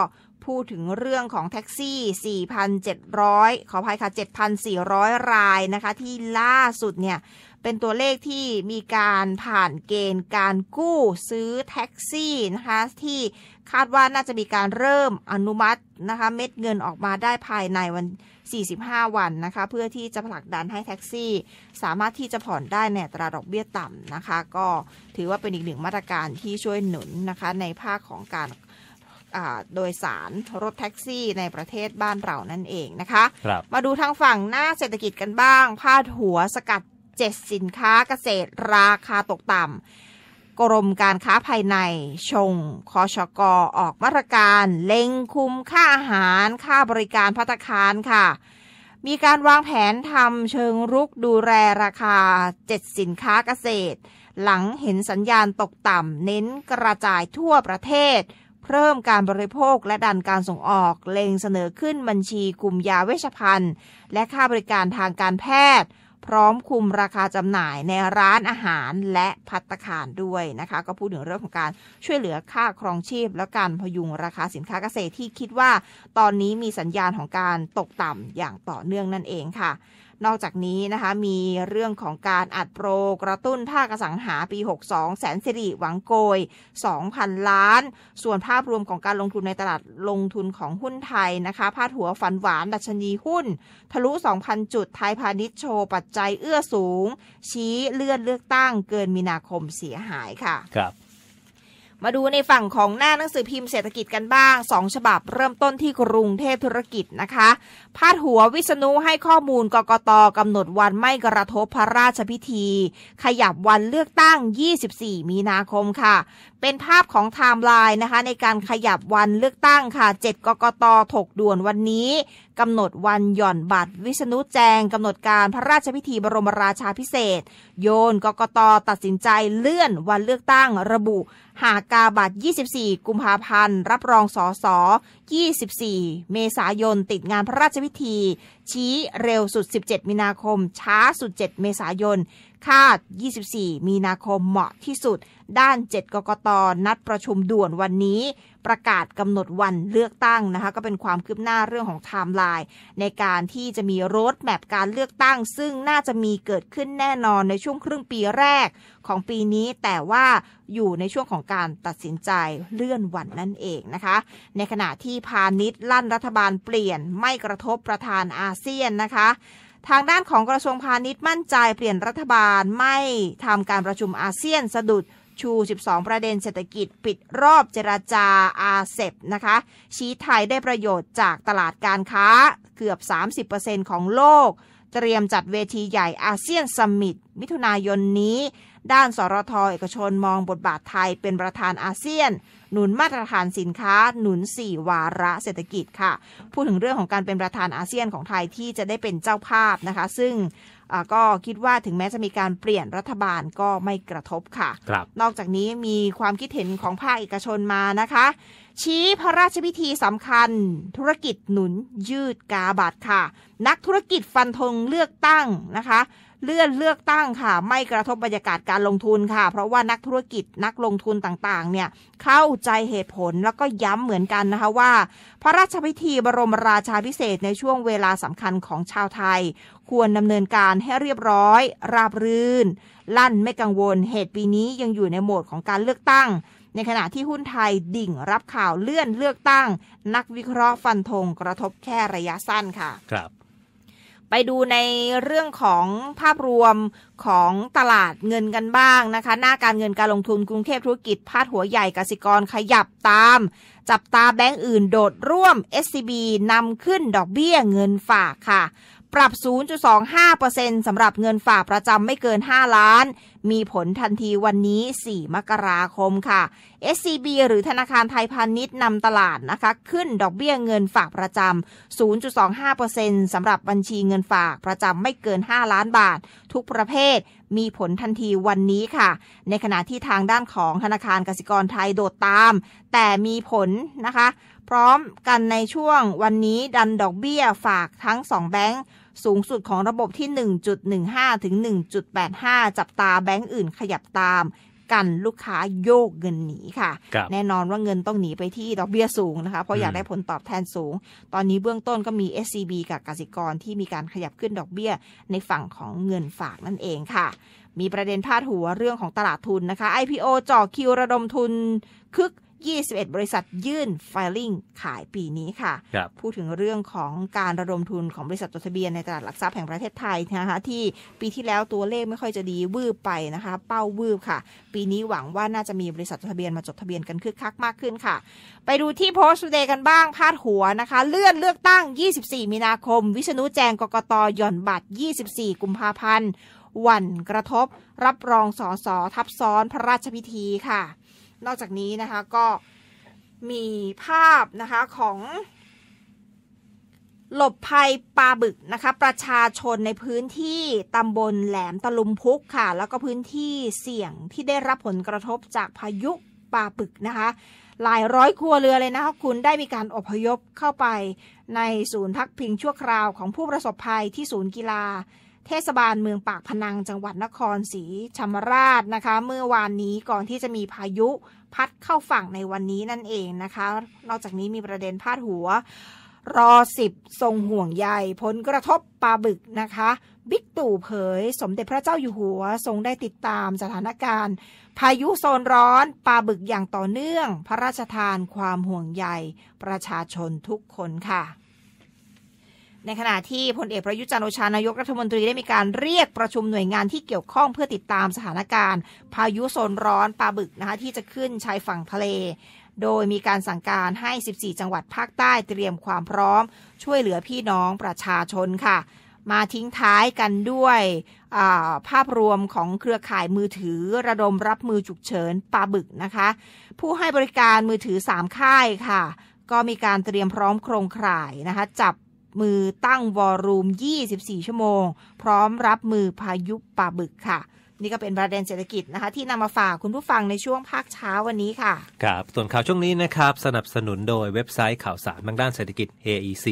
พูดถึงเรื่องของแท็กซี่ 4,700 ขออภัยค่ะ 7,400 รายนะคะ ที่ล่าสุดเนี่ย เป็นตัวเลขที่มีการผ่านเกณฑ์การกู้ซื้อแท็กซี่นะคะ ที่คาดว่าน่าจะมีการเริ่มอนุมัตินะคะ เม็ดเงินออกมาได้ภายในวัน45 วันนะคะเพื่อที่จะผลักดันให้แท็กซี่สามารถที่จะผ่อนได้ในตราดอกเบี้ยต่ำนะคะก็ถือว่าเป็นอีกหนึ่งมาตรการที่ช่วยหนุนนะคะในภาคของการโดยสารรถแท็กซี่ในประเทศบ้านเรานั่นเองนะคะคมาดูทางฝั่งหน้าเศรษฐกิจกันบ้างพาดหัวสกัด 7 สินค้าเกษตร ราคาตกต่ำกรมการค้าภายในชงคอชกอออกมาตรการเล็งคุมค่าอาหาร ค่าบริการพัตคารค่ะ มีการวางแผนทำเชิงรุกดูแลราคา 7 สินค้าเกษตร หลังเห็นสัญญาณตกต่ำเน้นกระจายทั่วประเทศ เพิ่มการบริโภคและดันการส่งออกเล็งเสนอขึ้นบัญชีกลุ่มยาเวชภัณฑ์ และค่าบริการทางการแพทย์พร้อมคุมราคาจำหน่ายในร้านอาหารและพัตตคารด้วยนะคะ ก็พูดถึงเรื่องของการช่วยเหลือค่าครองชีพ และการพยุงราคาสินค้าเกษตรที่คิดว่า ตอนนี้มีสัญญาณของการตกต่ำอย่างต่อเนื่องนั่นเองค่ะนอกจากนี้นะคะมีเรื่องของการอัดโปรกระตุ้นภาคสังหาปี 62 แสนสิริหวังโกย 2,000 ล้าน ส่วนภาพรวมของการลงทุนในตลาดลงทุนของหุ้นไทยนะคะพาดหัวฝันหวานดัชนีหุ้น ทะลุ 2,000 จุด ไทยพาณิชย์โชว์ปัจจัยเอื้อสูง ชี้เลื่อนเลือกตั้งเกินมีนาคมเสียหายค่ะครับมาดูในฝั่งของหน้าหนังสือพิมพ์เศรษฐกิจกันบ้าง2ฉบับเริ่มต้นที่กรุงเทพธุรกิจนะคะ พาดหัววิษณุให้ข้อมูลกกตกำหนดวันไม่กระทบพระราชพิธี ขยับวันเลือกตั้ง 24 มีนาคมค่ะ เป็นภาพของไทม์ไลน์นะคะ ในการขยับวันเลือกตั้งค่ะ7กกตถกด่วนวันนี้กำหนดวันหย่อนบัตรวิษณุแจงกำหนดการพระราชพิธีบรมราชาพิเศษ โยนกกตตัดสินใจเลื่อนวันเลือกตั้งระบุ หากกาบัตร 24 กุมภาพันธ์รับรองสอสอ24 เมษายนติดงานพระราชพิธี ชี้เร็วสุด 17 มีนาคม ช้าสุด 7 เมษายน คาด 24 มีนาคมเหมาะที่สุด ด้าน 7กกตนัดประชุมด่วนวันนี้ประกาศกำหนดวันเลือกตั้งนะคะก็เป็นความคืบหน้าเรื่องของไทม์ไลน์ในการที่จะมีรถแมพการเลือกตั้ง ซึ่งน่าจะมีเกิดขึ้นแน่นอนในช่วงครึ่งปีแรกของปีนี้แต่ว่าอยู่ในช่วงของการตัดสินใจเลื่อนวันนั่นเองนะคะในขณะที่พาณิชย์ลั่นรัฐบาลเปลี่ยนไม่กระทบประธานอาเซียนนะคะ ทางด้านของกระทรวงพาณิชย์มั่นใจเปลี่ยนรัฐบาลไม่ทำการประชุมอาเซียนสะดุดชู 12 ประเด็นเศรษฐกิจปิดรอบเจราจาอาเซบนะคะ ชี้ไทยได้ประโยชน์จากตลาดการค้าเกือบ 30%ของโลก เตรียมจัดเวทีใหญ่อาเซียนสมิต มิถุนายนนี้ ด้านสรทอเอกชนมองบทบาทไทย เป็นประธานอาเซียน หนุนมาตรฐานสินค้า หนุน 4 วาระเศรษฐกิจค่ะ พูดถึงเรื่องของการเป็นประธานอาเซียนของไทยที่จะได้เป็นเจ้าภาพนะคะ ซึ่งก็คิดว่าถึงแม้จะมีการเปลี่ยนรัฐบาลก็ไม่กระทบค่ะคนอกจากนี้มีความคิดเห็นของภาคเอกชนมานะคะ ชี้พระราชพิธีสำคัญ ธุรกิจหนุนยืดกาบัตรค่ะ นักธุรกิจฟันธงเลือกตั้งนะคะเลื่อนเลือกตั้งค่ะ ไม่กระทบบรรยากาศการลงทุนค่ะ เพราะว่านักธุรกิจนักลงทุนต่างๆ เนี่ยเข้าใจเหตุผลแล้วก็ย้ำเหมือนกันนะคะว่า พระราชพิธีบรมราชาพิเศษในช่วงเวลาสำคัญของชาวไทย ควรดำเนินการให้เรียบร้อย ราบรื่นลั่นไม่กังวลเหตุปีนี้ยังอยู่ในโหมดของการเลือกตั้ง ในขณะที่หุ้นไทยดิ่งรับข่าวเลื่อนเลือกตั้ง นักวิเคราะห์ฟันธงกระทบแค่ระยะสั้นค่ะครับไปดูในเรื่องของภาพรวมของตลาดเงินกันบ้างนะคะ หน้าการเงินการลงทุนกรุงเทพธุรกิจพาดหัวใหญ่กสิกรขยับตาม จับตาแบงก์อื่นโดดร่วม SCB นำขึ้นดอกเบี้ยเงินฝากค่ะปรับ 0.25%สำหรับเงินฝากประจำไม่เกิน 5 ล้าน มีผลทันทีวันนี้ 4 มกราคม ค่ะ SCB หรือธนาคารไทยพาณิชย์นำตลาดนะคะ ขึ้นดอกเบี้ยเงินฝากประจำ0.25%สำหรับบัญชีเงินฝากประจำไม่เกิน 5 ล้านบาท ทุกประเภท มีผลทันทีวันนี้ค่ะ ในขณะที่ทางด้านของธนาคารกสิกรไทยโดดตาม แต่มีผลนะคะ พร้อมกันในช่วงวันนี้ดันดอกเบี้ยฝากทั้ง 2แบงค์สูงสุดของระบบที่ 1.15 ถึง 1.85 จับตาแบงก์อื่นขยับตามกันลูกค้าโยกเงินหนีค่ะคแน่นอนว่าเงินต้องหนีไปที่ดอกเบี้ยสูงนะคะเพราะอยากได้ผลตอบแทนสูง ตอนนี้เบื้องต้นก็มี SCB กับกสิกรที่มีการขยับขึ้นดอกเบี้ยในฝั่งของเงินฝากนั่นเองค่ะ มีประเด็นพาดหัวเรื่องของตลาดทุนนะคะ IPO จ่อคิวระดมทุนคึก21 บริษัทยื่น filing ขายปีนี้ค่ะ พูดถึงเรื่องของการระดมทุนของบริษัทจดทะเบียนในตลาดหลักทรัพย์แห่งประเทศไทยนะคะที่ปีที่แล้วตัวเลขไม่ค่อยจะดีวืบไปนะคะ เป้าวืบค่ะ ปีนี้หวังว่าน่าจะมีบริษัทจดทะเบียนมาจดทะเบียนกันคึกคักมากขึ้นค่ะ ไปดูที่โพสต์เดย์กันบ้าง พาดหัวนะคะ เลื่อนเลือกตั้ง 24 มีนาคม วิษณุแจงกกตหย่อนบัตร 24 กุมภาพันธ์วันกระทบ รับรองสอสอทับซ้อนพระราชพิธีค่ะนอกจากนี้นะคะก็มีภาพนะคะของหลบภัยปลาบึกนะคะประชาชนในพื้นที่ตำบลแหลมตะลุมพุกค่ะแล้วก็พื้นที่เสี่ยงที่ได้รับผลกระทบจากพายุปลาบึกนะคะหลายร้อยครัวเรือเลยนะคะคุณได้มีการอพยพเข้าไปในศูนย์พักพิงชั่วคราวของผู้ประสบภัยที่ศูนย์กีฬาเทศบาลเมืองปากพนังจังหวัดนครศรีธรรมราชนะคะ เมื่อวานนี้ก่อนที่จะมีพายุพัดเข้าฝั่งในวันนี้นั่นเองนะคะ นอกจากนี้มีประเด็นพาดหัว รอสิบ ทรงห่วงใยผลกระทบปลาบึกนะคะ บิ๊กตู่เผยสมเด็จพระเจ้าอยู่หัวทรงได้ติดตามสถานการณ์ พายุโซนร้อนปลาบึกอย่างต่อเนื่องพระราชทานความห่วงใยประชาชนทุกคนค่ะในขณะที่พลเอกประยุจันโอชานายกรัฐมนตรีได้มีการเรียกประชุมหน่วยงานที่เกี่ยวข้องเพื่อติดตามสถานการณ์ พายุโซนร้อนปลาบึกนะคะที่จะขึ้นชายฝั่งทะเล โดยมีการสั่งการให้ 14 จังหวัดภาคใต้เตรียมความพร้อม ช่วยเหลือพี่น้องประชาชนค่ะมาทิ้งท้ายกันด้วยภาพรวมของเครือข่ายมือถือ ระดมรับมือฉุกเฉินปลาบึกนะคะผู้ให้บริการมือถือ3ค่ายค่ะก็มีการเตรียมพร้อมโครงข่ายนะคะจับมือตั้งวอรูม24 ชั่วโมง พร้อมรับมือพายุป่าบึกค่ะ นี่ก็เป็นประเด็นเศรษฐกิจนะคะ ที่นำมาฝากคุณผู้ฟังในช่วงภาคเช้าวันนี้ค่ะครับส่วนข่าวช่วงนี้นะครับ สนับสนุนโดยเว็บไซต์ข่าวสารทางด้านเศรษฐกิจ AEC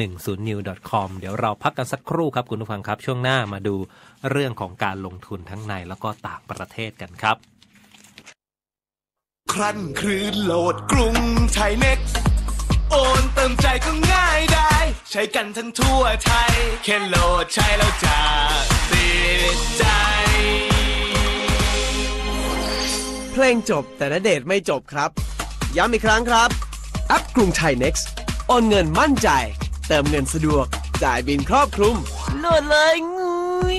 10 new com เดี๋ยวเราพักกันสักครู่ครับคุณผู้ฟังครับช่วงหน้ามาดูเรื่องของการลงทุนทั้งในแล้วก็ต่างประเทศกันครับครั้นคืนโหลดกรุงไทยเน็กโอนเติมใจก็ง่ายได้ใช้กันทั้งทั่วไทยแค่โหลดใช้แล้วจะติดใจเพลงจบแต่ณเดชไม่จบครับ ย้ำอีกครั้งครับแอปกรุงไทย Next โอนเงินมั่นใจ เติมเงินสะดวก จ่ายบินครอบคลุม โหลดเลยงุย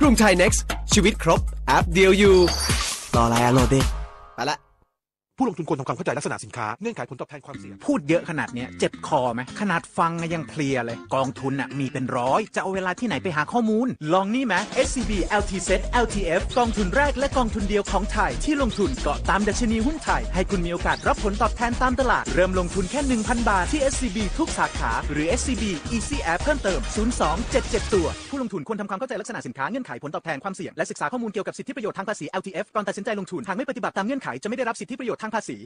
กรุงไทย Next ชีวิตครบแอปเดียวอยู่ รออะไรอะโหลดดิ ไปละผู้ลงทุนควรทำความเข้าใจลักษณะสินค้าเงื่อนไขผลตอบแทนความเสี่ยง พูดเยอะขนาดเนี้ย เจ็บคอไหมขนาดฟังยังเพลียเลย กองทุนอ่ะมีเป็นร้อย จะเอาเวลาที่ไหนไปหาข้อมูล ลองนี่ไหม SCB LT Set LTF กองทุนแรกและกองทุนเดียวของไทยที่ลงทุนเกาะตามดัชนีหุ้นไทย ให้คุณมีโอกาสรับผลตอบแทนตามตลาดเริ่มลงทุนแค่1,000 บาทที่ SCB ทุกสาขาหรือ SCB e c f เพิ่มเติม0 2 7 7ตัวผู้ลงทุนควรทำความเข้าใจลักษณะสินค้าเงื่อนไขผลตอบแทนความเสี่ยงและศึกษาข้อมูลเกี่ยวกับสิทธิประโยชน์ทางภาษี LTF ก่อนตัดสินใจลงทุนหากไม่ปฏิบัติตามเงื่อนไขจะไม่ได้รับสิทธิประโยชน์างภาษี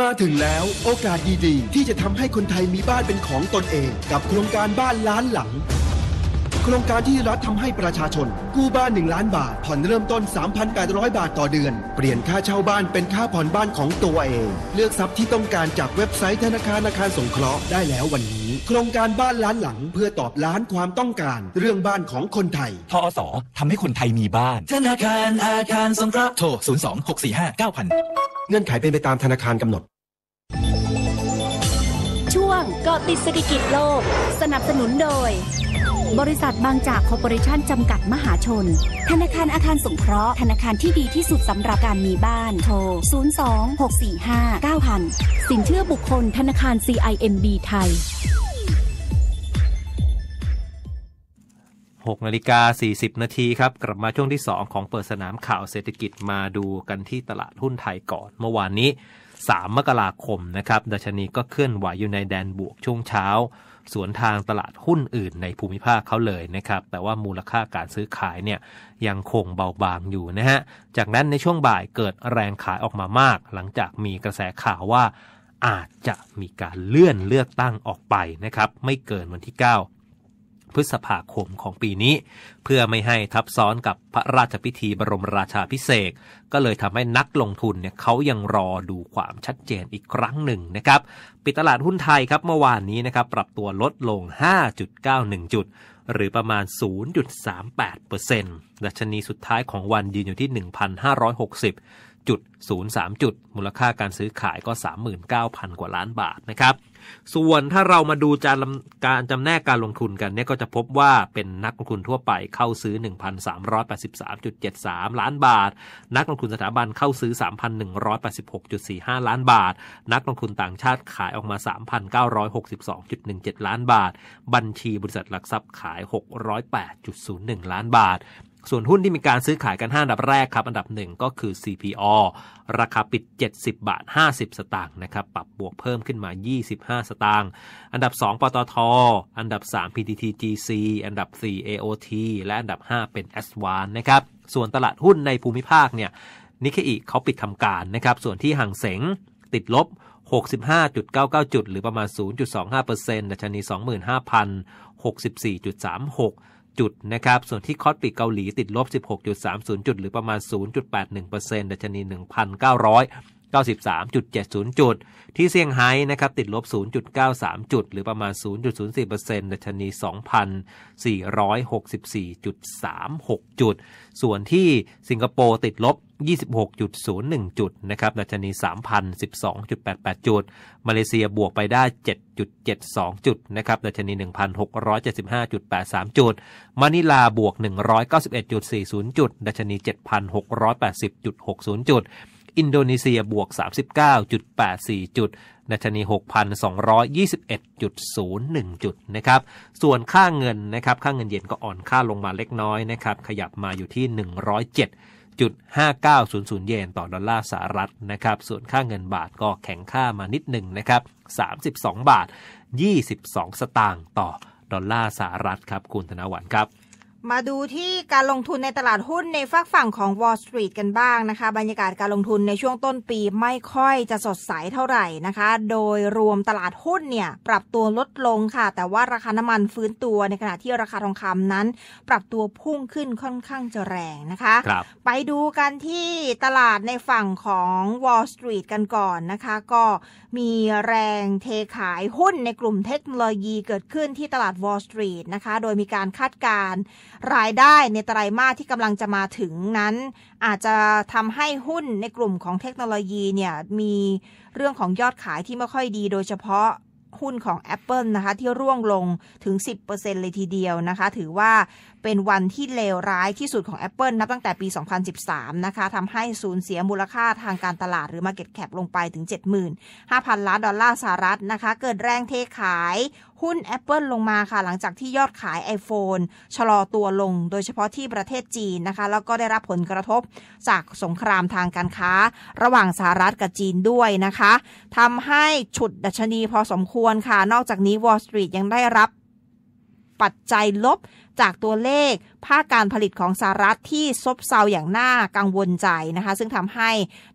มาถึงแล้วโอกาสดีๆที่จะทำให้คนไทยมีบ้านเป็นของตนเอง กับโครงการบ้านล้านหลังโครงการที่รัฐทำให้ประชาชนกู้บ้าน1ล้านบาทผ่อนเริ่มต้น 3,800 บาทต่อเดือน เปลี่ยนค่าเช่าบ้านเป็นค่าผ่อนบ้านของตัวเอง เลือกทรัพย์ที่ต้องการจากเว็บไซต์ ธนาคารอาคารสงเคราะห์ได้แล้ววันนี้ โครงการบ้านล้านหลังเพื่อตอบล้านความต้องการ เรื่องบ้านของคนไทยทอสทำให้คนไทยมีบ้านธนาคารอาคารสงเคราะห์โทร02645 9000เงื่อนไขเป็นไปตามธนาคารกำหนด ช่วงเกาะติดเศรษฐกิจโลก สนับสนุนโดยบริษัทบางจากคอร์ปอเรชั่นจำกัดมหาชน ธนาคารอาคารสงเคราะห์ ธนาคารที่ดีที่สุดสำหรับการมีบ้าน โทร 026459000 สินเชื่อบุคคล ธนาคาร CIMB ไทย6นาฬิกา40 นาทีครับ กลับมาช่วงที่ 2 ของเปิดสนามข่าวเศรษฐกิจมาดูกันที่ตลาดหุ้นไทยก่อน เมื่อวานนี้ 3 มกราคมนะครับ ดัชนีก็เคลื่อนไหวอยู่ในแดนบวกช่วงเช้าสวนทางตลาดหุ้นอื่นในภูมิภาคเขาเลยนะครับ แต่ว่ามูลค่าการซื้อขายเนี่ย ยังคงเบาบางอยู่นะฮะ จากนั้นในช่วงบ่ายเกิดแรงขายออกมามาก หลังจากมีกระแสข่าวว่าอาจจะมีการเลื่อนเลือกตั้งออกไปนะครับ ไม่เกินวันที่ 9พฤษภาคมของปีนี้ เพื่อไม่ให้ทับซ้อนกับพระราชพิธีบรมราชาพิเศษก็เลยทำให้นักลงทุนเนี่ยเขายังรอดูความชัดเจนอีกครั้งหนึ่งนะครับ ปิดตลาดหุ้นไทยครับเมื่อวานนี้นะครับปรับตัวลดลง 5.91 จุด หรือประมาณ 0.38%ดัชนีสุดท้ายของวันยืนอยู่ที่ 1,560จุด03 จุด มูลค่าการซื้อขายก็ 39,000 กว่าล้านบาทนะครับส่วนถ้าเรามาดูการการจำแนกการลงทุนกันเนี่ยก็จะพบว่าเป็นนักลงทุนทั่วไปเข้าซื้อ 1,383.73 ล้านบาท นักลงทุนสถาบันเข้าซื้อ 3,186.45 ล้านบาท นักลงทุนต่างชาติขายออกมา 3,962.17 ล้านบาท บัญชีบริษัทหลักทรัพย์ขาย 608.01 ล้านบาทส่วนหุ้นที่มีการซื้อขายกัน 5 อันดับแรกครับ อันดับ 1 ก็คือ CPO ราคาปิด 70 บาท 50 สตางค์นะครับปรับบวกเพิ่มขึ้นมา 25 สตางค์อันดับ 2 ปตท อันดับ 3 PTTGC อันดับ 4 AOT และอันดับ 5 เป็น s 1นะครับส่วนตลาดหุ้นในภูมิภาคเนี่ยนิเคอิเขาปิดทำการนะครับส่วนที่ห่างเสงติดลบ 65.99 จุด หรือประมาณ0.25%ดัชนี 25,064.36จุดนะครับ ส่วนที่คอสปิเกาหลีติดลบ 16.30 จุดหรือประมาณ 0.81%ดัชนี 1,900 93.70จุด ที่เซี่ยงไฮ้นะครับติดลบ 0.93จุด หรือประมาณ 0.04%ดัชนี2,464.36 จุด ส่วนที่สิงคโปร์ติดลบ 26.01จุด นะครับ ดัชนี3,012.88จุดมาเลเซียบวกไปได้7.72จุด นะครับ ดัชนี1,675.83จุดมะนิลาบวก 191.40 จุด ดัชนี7,680.60 จุดอินโดนีเซียบวก 39.84 จุดดัชนี6,221.01 จุดนะครับส่วนค่าเงินนะครับค่าเงินเยนก็อ่อนค่าลงมาเล็กน้อยนะครับขยับมาอยู่ที่ 107.5900เยน ต่อดอลลาร์สหรัฐนะครับส่วนค่าเงินบาทก็แข็งค่ามานิดหนึ่งนะครับ32 บาท 22 สตางค์ต่อดอลลาร์สหรัฐครับคุณธนวัลครับมาดูที่การลงทุนในตลาดหุ้นในฝั่งฝั่งของ Wall Street กันบ้างนะคะ บรรยากาศการลงทุนในช่วงต้นปีไม่ค่อยจะสดใสเท่าไหร่นะคะ โดยรวมตลาดหุ้นเนี่ย ปรับตัวลดลงค่ะ แต่ว่าราคาน้ำมันฟื้นตัวในขณะที่ราคาทองคำนั้น ปรับตัวพุ่งขึ้นค่อนข้างจะแรงนะคะคไปดูกันที่ตลาดในฝั่งของ Wall Street กันก่อนนะคะ ก็มีแรงเทขายหุ้นในกลุ่มเทคโนโลยีเกิดขึ้นที่ตลาด Wall Street นะคะ โดยมีการคาดการณ์รายได้ในไตรามาสที่กำลังจะมาถึงนั้น อาจจะทำให้หุ้นในกลุ่มของเทคโนโลยีเนี่ยมีเรื่องของยอดขายที่ไม่ค่อยดีโดยเฉพาะหุ้นของ Apple นะคะที่ร่วงลงถึง 10%เลยทีเดียวนะคะถือว่าเป็นวันที่เลวร้ายที่สุดของ Apple นับตั้งแต่ปี 2013นะคะทำให้สูญเสียมูลค่าทางการตลาดหรือ Market Cap ลงไปถึง 75,000ล้านดอลลาร์สหรัฐนะคะเกิดแรงเทขายหุ้น Apple ลงมาค่ะหลังจากที่ยอดขาย iPhone ชะลอตัวลงโดยเฉพาะที่ประเทศจีนนะคะ แล้วก็ได้รับผลกระทบจากสงครามทางการค้าระหว่างสหรัฐกับจีนด้วยนะคะทำให้ฉุดดัชนีพอสมควรค่ะ นอกจากนี้ Wall Street ยังได้รับปัจจัยลบจากตัวเลขภาคการผลิตของสหรัฐที่ซบเซาอย่างน่ากังวลใจนะคะ ซึ่งทำให้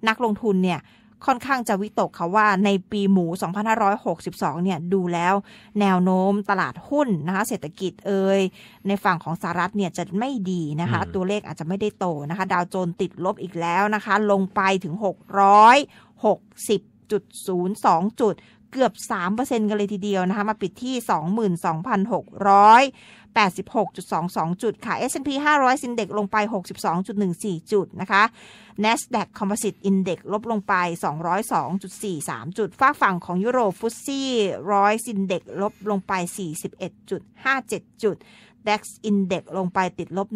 นักลงทุนเนี่ยค่อนข้างจะวิตกค่ะว่าในปีหมู 2562 เนี่ย ดูแล้วแนวโน้มตลาดหุ้นนะคะเศรษฐกิจเอ่ยในฝั่งของสหรัฐเนี่ยจะไม่ดีนะคะ ตัวเลขอาจจะไม่ได้โตนะคะ ดาวโจนติดลบอีกแล้วนะคะ ลงไปถึง 660.02 จุด เกือบ 3%กันเลยทีเดียวนะคะ มาปิดที่ 22,600 86.22จุดค่ะ S&P 500ซินเด็กลงไป 62.14 จุดนะคะ NASDAQ Composite Index ลบลงไป 202.43 จุดฝากฝั่งของยุโรปฟุตซี่ร้อยซินเด็กลบลงไป 41.57จุด DAX Index ลงไปติดลบ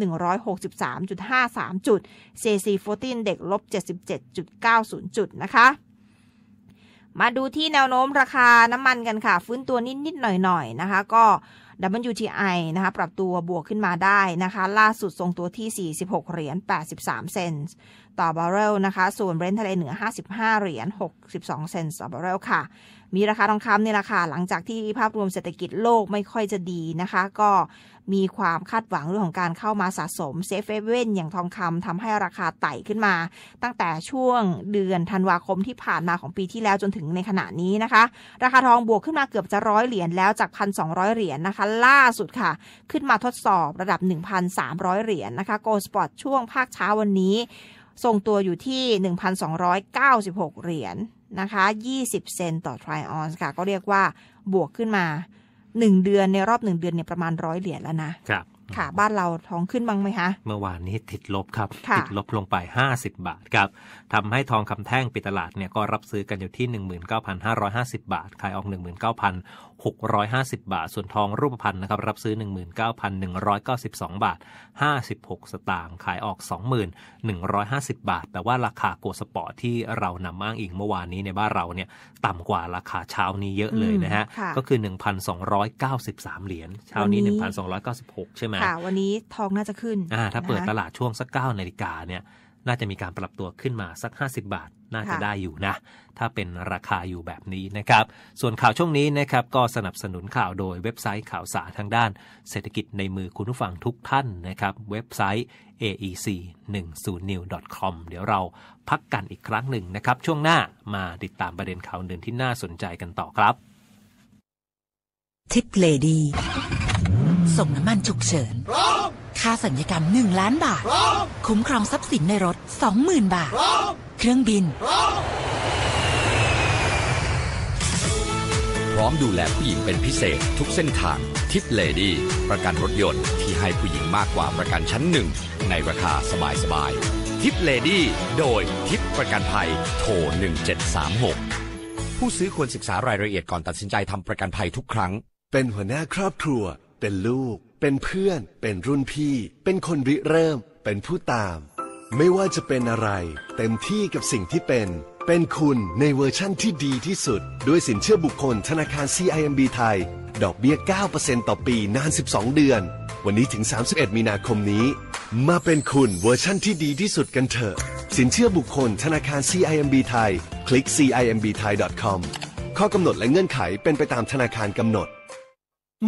163.53 จุด CAC 40 Index ลบ77.90จุดนะคะ มาดูที่แนวโน้มราคาน้ำมันกันค่ะ ฟื้นตัวนิดๆหน่อยๆนะคะก็ WTI นะคะ ปรับตัวบวกขึ้นมาได้นะคะ ล่าสุดทรงตัวที่ 46 เหรียญ 83 เซนต์ ต่อบาร์เรลนะคะ ส่วนเบรนท์ทะเลเหนือ 55 เหรียญ 62 เซนต์ต่อบาร์เรลค่ะ มีราคาทองคำเนี่ยราคาหลังจากที่ภาพรวมเศรษฐกิจโลกไม่ค่อยจะดีนะคะ ก็มีความคาดหวังเรื่องของการเข้ามาสะสมเซฟเว่น อย่างทองคำทำให้ราคาไต่ขึ้นมา ตั้งแต่ช่วงเดือนธันวาคมที่ผ่านมาของปีที่แล้วจนถึงในขณะนี้นะคะ ราคาทองบวกขึ้นมาเกือบจะร้อยเหรียญแล้ว จาก 1,200 เหรียญนนะคะ ล่าสุดค่ะ ขึ้นมาทดสอบระดับ 1,300 เหรียญนนะคะโกลสปอตช่วงภาคเช้าวันนี้ทรงตัวอยู่ที่ 1,296 เหรียญนะคะ 20 เซนต์ต่อทริออนส์ค่ะ ก็เรียกว่าบวกขึ้นมาหนึ่งเดือนในรอบหนึ่งเดือนเนี่ยประมาณร้อยเหรียญแล้วนะครับค่ะ บ้านเราทองขึ้นบ้างไหมคะ เมื่อวานนี้ติดลบครับ ติดลบลงไป 50 บาทครับทำให้ทองคำแท่งปิดตลาดเนี่ยก็รับซื้อกันอยู่ที่ 19,550 บาท ขายออก 19,000 650 บาท ส่วนทองรูปพรรณนะครับรับซื้อ 19,192 บาท 56 สตางค์ขายออก2,150 บาท แต่ว่าราคาโกสปอร์ตที่เรานำอ้างอิงเมื่อวานนี้ในบ้านเราเนี่ยต่ำกว่าราคาเช้านี้เยอะเลยนะฮะ ก็คือ 1,293 เหรียญเช้านี้ 1,296 ใช่ไหมวันนี้ทองน่าจะขึ้นอ่าถ้าเปิดตลาดช่วงสัก9นาฬิกาเนี่ยน่าจะมีการปรับตัวขึ้นมาสัก 50 บาทน่าจะได้อยู่นะ ถ้าเป็นราคาอยู่แบบนี้นะครับ ส่วนข่าวช่วงนี้นะครับ ก็สนับสนุนข่าวโดยเว็บไซต์ข่าวสารทางด้าน เศรษฐกิจในมือคุณผู้ฟังทุกท่านนะครับ เว็บไซต์ aec10new.com เดี๋ยวเราพักกันอีกครั้งหนึ่งนะครับ ช่วงหน้ามาติดตามประเด็นข่าวเดินที่น่าสนใจกันต่อครับ ทิปเลดี ส่งน้ำมันฉุกเฉินพร้อมค่าสัญญกรรม 1 ล้านบาท คุ้มครองทรัพย์สินในรถ 20,000 บาท เครื่องบิน พร้อมดูแลผู้หญิงเป็นพิเศษทุกเส้นทางทิปเลดี้ประกันรถยนต์ที่ให้ผู้หญิงมากกว่าประกันชั้นหนึ่ง ในราคาสบายสบายทิปเลดี้โดยทิปประกันภัยโทร 1736 ผู้ซื้อควรศึกษารายละเอียดก่อนตัดสินใจทำประกันภัยทุกครั้ง เป็นหัวหน้าครอบครัวเป็นลูก เป็นเพื่อน เป็นรุ่นพี่ เป็นคนริเริ่ม เป็นผู้ตาม ไม่ว่าจะเป็นอะไร เต็มที่กับสิ่งที่เป็น เป็นคุณในเวอร์ชั่นที่ดีที่สุด ด้วยสินเชื่อบุคคล ธนาคาร CIMB ไทยดอกเบี้ย 9%ต่อปีนาน 12 เดือน วันนี้ถึง 31 มีนาคมนี้ มาเป็นคุณเวอร์ชั่นที่ดีที่สุดกันเถอะ สินเชื่อบุคคล ธนาคาร CIMB ไทยคลิก cimb thai com ข้อกำหนดและเงื่อนไขเป็นไปตามธนาคารกำหนด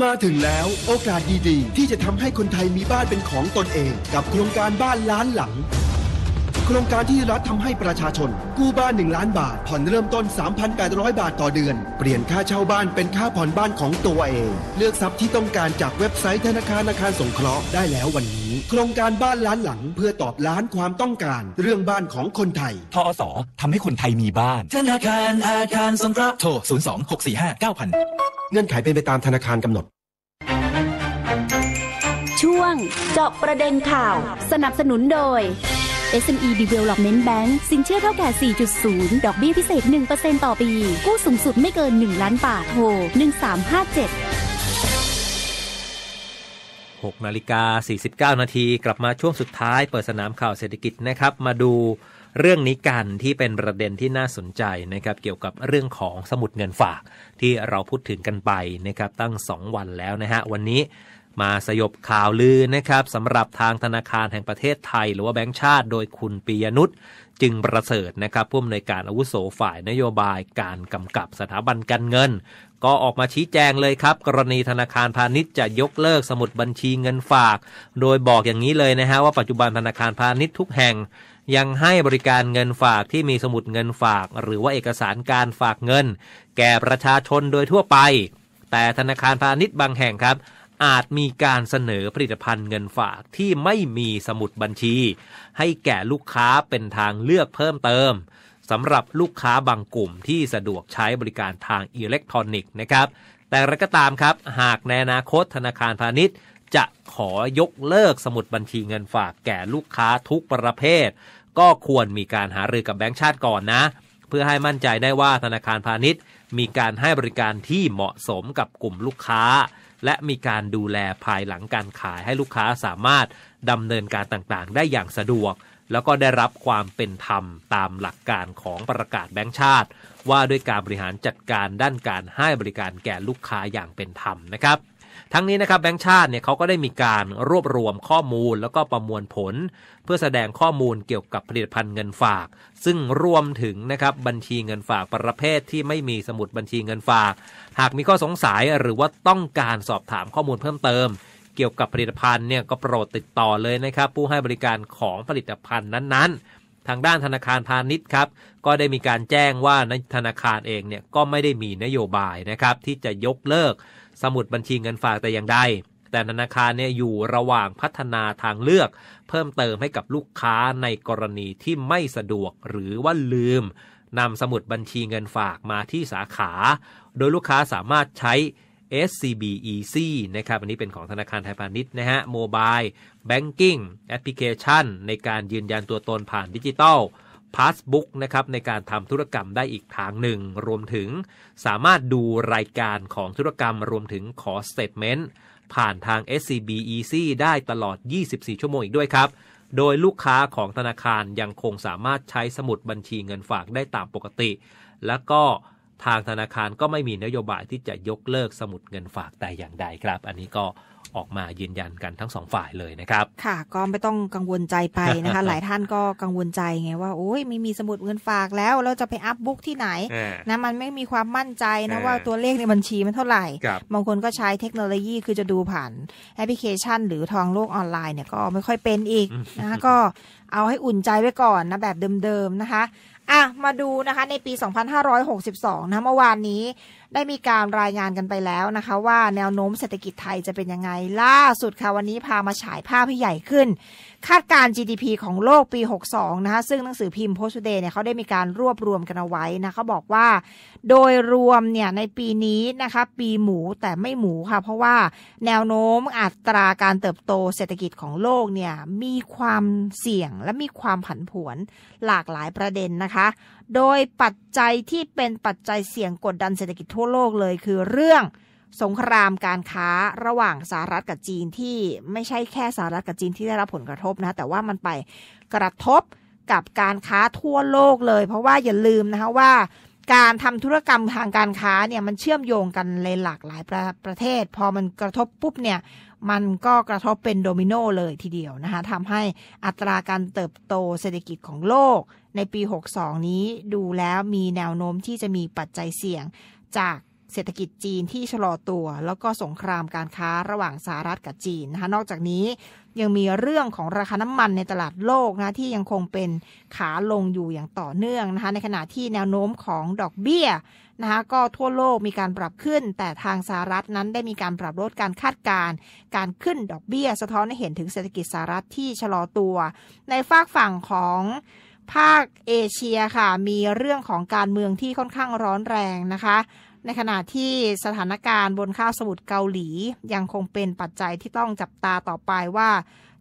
มาถึงแล้วโอกาสดี ๆ ที่จะทำให้คนไทยมีบ้านเป็นของตนเอง กับโครงการบ้านล้านหลังโครงการที่รัฐทำให้ประชาชนกู้บ้าน1ล้านบาทผ่อนเริ่มต้น 3,800 บาทต่อเดือนเปลี่ยนค่าเช่าบ้านเป็นค่าผ่อนบ้านของตัวเอง เลือกทรัพย์ที่ต้องการจากเว็บไซต์ ธนาคารอาคารสงเคราะห์ได้แล้ววันนี้ โครงการบ้านล้านหลังเพื่อตอบล้านความต้องการ เรื่องบ้านของคนไทยทอสทำให้คนไทยมีบ้าน ธนาคารอาคารสงเคราะห์โทร02645 9000เงื่อนไขเป็นไปตามธนาคารกำหนด ช่วง เจาะประเด็นข่าว สนับสนุนโดย SME Development Bank สินเชื่อเท่าแก่4.0 ดอกเบี้ยพิเศษ 1%ต่อปี กู้สูงสุดไม่เกิน 1 ล้านบาท โทร 1357 6นาฬิกา 49 นาที กลับมาช่วงสุดท้ายเปิดสนามข่าวเศรษฐกิจนะครับ มาดูเรื่องนี้กันที่เป็นประเด็นที่น่าสนใจนะครับเกี่ยวกับเรื่องของสมุดเงินฝาก ที่เราพูดถึงกันไปนะครับตั้ง 2 วันแล้วนะฮะ วันนี้มาสยบข่าวลือนะครับสำหรับทางธนาคารแห่งประเทศไทย หรือว่าแบงก์ชาติโดยคุณปียนุชจึงประเสริฐนะครับผู้อำนวยการอาวุโสฝ่ายนโยบายการกำกับสถาบันการเงิน ก็ออกมาชี้แจงเลยครับ กรณีธนาคารพาณิชย์จะยกเลิกสมุดบัญชีเงินฝาก โดยบอกอย่างนี้เลยนะฮะ ว่าปัจจุบันธนาคารพาณิชย์ทุกแห่ง ยังให้บริการเงินฝากที่มีสมุดเงินฝาก หรือว่าเอกสารการฝากเงิน แก่ประชาชนโดยทั่วไป แต่ธนาคารพาณิชย์บางแห่งครับอาจมีการเสนอผลิตภัณฑ์เงินฝากที่ไม่มีสมุดบัญชี ให้แก่ลูกค้าเป็นทางเลือกเพิ่มเติม สำหรับลูกค้าบางกลุ่มที่สะดวกใช้บริการทางอิเล็กทรอนิกส์นะครับ แต่ไรก็ตามครับ หากในอนาคตธนาคารพาณิชย์ จะขอยกเลิกสมุดบัญชีเงินฝากแก่ลูกค้าทุกประเภท ก็ควรมีการหารือกับแบงค์ชาติก่อนนะ เพื่อให้มั่นใจได้ว่าธนาคารพาณิชย์ มีการให้บริการที่เหมาะสมกับกลุ่มลูกค้าและมีการดูแลภายหลังการขายให้ลูกค้าสามารถดำเนินการต่างๆ ได้อย่างสะดวก แล้วก็ได้รับความเป็นธรรมตามหลักการของประกาศแบงค์ชาติว่าด้วยการบริหารจัดการด้านการให้บริการแก่ลูกค้าอย่างเป็นธรรมนะครับทั้งนี้นะครับแบงก์ชาติเนี่ยเขาก็ได้มีการรวบรวมข้อมูลแล้วก็ประมวลผล เพื่อแสดงข้อมูลเกี่ยวกับผลิตภัณฑ์เงินฝาก ซึ่งรวมถึงนะครับบัญชีเงินฝากประเภทที่ไม่มีสมุดบัญชีเงินฝาก หากมีข้อสงสัยหรือว่าต้องการสอบถามข้อมูลเพิ่มเติม เกี่ยวกับผลิตภัณฑ์เนี่ยก็โปรดติดต่อเลยนะครับผู้ให้บริการของผลิตภัณฑ์นั้น ๆ ทางด้านธนาคารพาณิชย์ครับก็ได้มีการแจ้งว่านธนาคารเองเนี่ยก็ไม่ได้มีนโยบายนะครับที่จะยกเลิกสมุดบัญชีเงินฝากแต่อย่างใด แต่ธนาคารเนี่ยอยู่ระหว่างพัฒนาทางเลือก เพิ่มเติมให้กับลูกค้าในกรณีที่ไม่สะดวกหรือว่าลืมนำสมุดบัญชีเงินฝากมาที่สาขา โดยลูกค้าสามารถใช้ SCB e c นะครับ อันนี้เป็นของธนาคารไทยพาณิชย์นะฮะ Mobile Banking Application ในการยืนยันตัวตนผ่านดิจิตอลพาสบุ๊กนะครับในการทำธุรกรรมได้อีกทางหนึ่ง รวมถึงสามารถดูรายการของธุรกรรมรวมถึงขอสเตทเมนต์ ผ่านทาง SCB e c ได้ตลอด 24 ชั่วโมงอีกด้วยครับ โดยลูกค้าของธนาคารยังคงสามารถใช้สมุดบัญชีเงินฝากได้ตามปกติ และก็ทางธนาคารก็ไม่มีนโยบายที่จะยกเลิกสมุดเงินฝากแต่อย่างใดครับอันนี้ก็ออกมายืนยันกันทั้งสองฝ่ายเลยนะครับ ค่ะก็ไม่ต้องกังวลใจไปนะคะหลายท่านก็กังวลใจไงว่าโอ้ยไม่มีสมุดเงินฝากแล้ว เราจะไปอัพบุ๊กที่ไหนนะมันไม่มีความมั่นใจนะว่าตัวเลขในบัญชีมันเท่าไหร่ บางคนก็ใช้เทคโนโลยีคือจะดูผ่านแอปพลิเคชัน หรือทองโลกออนไลน์เนี่ยก็ไม่ค่อยเป็นอีกนะคะก็เอาให้อุ่นใจไว้ก่อนนะแบบเดิมๆนะคะอ่ะมาดูนะคะในปี 2562 นะเมื่อวานนี้ได้มีการรายงานกันไปแล้วนะคะ ว่าแนวโน้มเศรษฐกิจไทยจะเป็นยังไง ล่าสุดค่ะวันนี้พามาฉายภาพให้ใหญ่ขึ้นคาดการ GDP ของโลกปี 62นะคะ ซึ่งหนังสือพิมพ์โพสต์เดย์เนี่ยเขาได้มีการรวบรวมกันเอาไว้นะเขาบอกว่า โดยรวมเนี่ยในปีนี้นะคะ ปีหมูแต่ไม่หมูค่ะ เพราะว่าแนวโน้มอัตราการเติบโตเศรษฐกิจของโลกเนี่ยมีความเสี่ยงและมีความผันผวนหลากหลายประเด็นนะคะ โดยปัจจัยที่เป็นปัจจัยเสี่ยงกดดันเศรษฐกิจทั่วโลกเลย คือเรื่องสงครามการค้าระหว่างสหรัฐกับจีนที่ไม่ใช่แค่สหรัฐกับจีนที่ได้รับผลกระทบนะแต่ว่ามันไปกระทบกับการค้าทั่วโลกเลย เพราะว่าอย่าลืมนะคะว่า การทำธุรกรรมทางการค้าเนี่ยมันเชื่อมโยงกันในหลากหลายประประเทศ พอมันกระทบปุ๊บเนี่ยมันก็กระทบเป็นโดมิโนเลยทีเดียวนะคะทำให้อัตราการเติบโตเศรษฐกิจของโลก ในปี 62 นี้ดูแล้วมีแนวโน้มที่จะมีปัจจัยเสี่ยงจากเศรษฐกิจจีนที่ชะลอตัวแล้วก็สงครามการค้าระหว่างสหรัฐกับจีนนะคะนอกจากนี้ยังมีเรื่องของราคาน้ำมันในตลาดโลกนะที่ยังคงเป็นขาลงอยู่อย่างต่อเนื่องนะคะในขณะที่แนวโน้มของดอกเบี้ยนะคะก็ทั่วโลกมีการปรับขึ้น แต่ทางสหรัฐนั้นได้มีการปรับลดการคาดการณ์การขึ้นดอกเบี้ยสะท้อนให้เห็นถึงเศรษฐกิจสหรัฐที่ชะลอตัว ในฝากฝั่งของภาคเอเชียค่ะมีเรื่องของการเมืองที่ค่อนข้างร้อนแรงนะคะในขณะที่สถานการณ์บนข้าวสมุทรเกาหลียังคงเป็นปัจจัยที่ต้องจับตาต่อไปว่า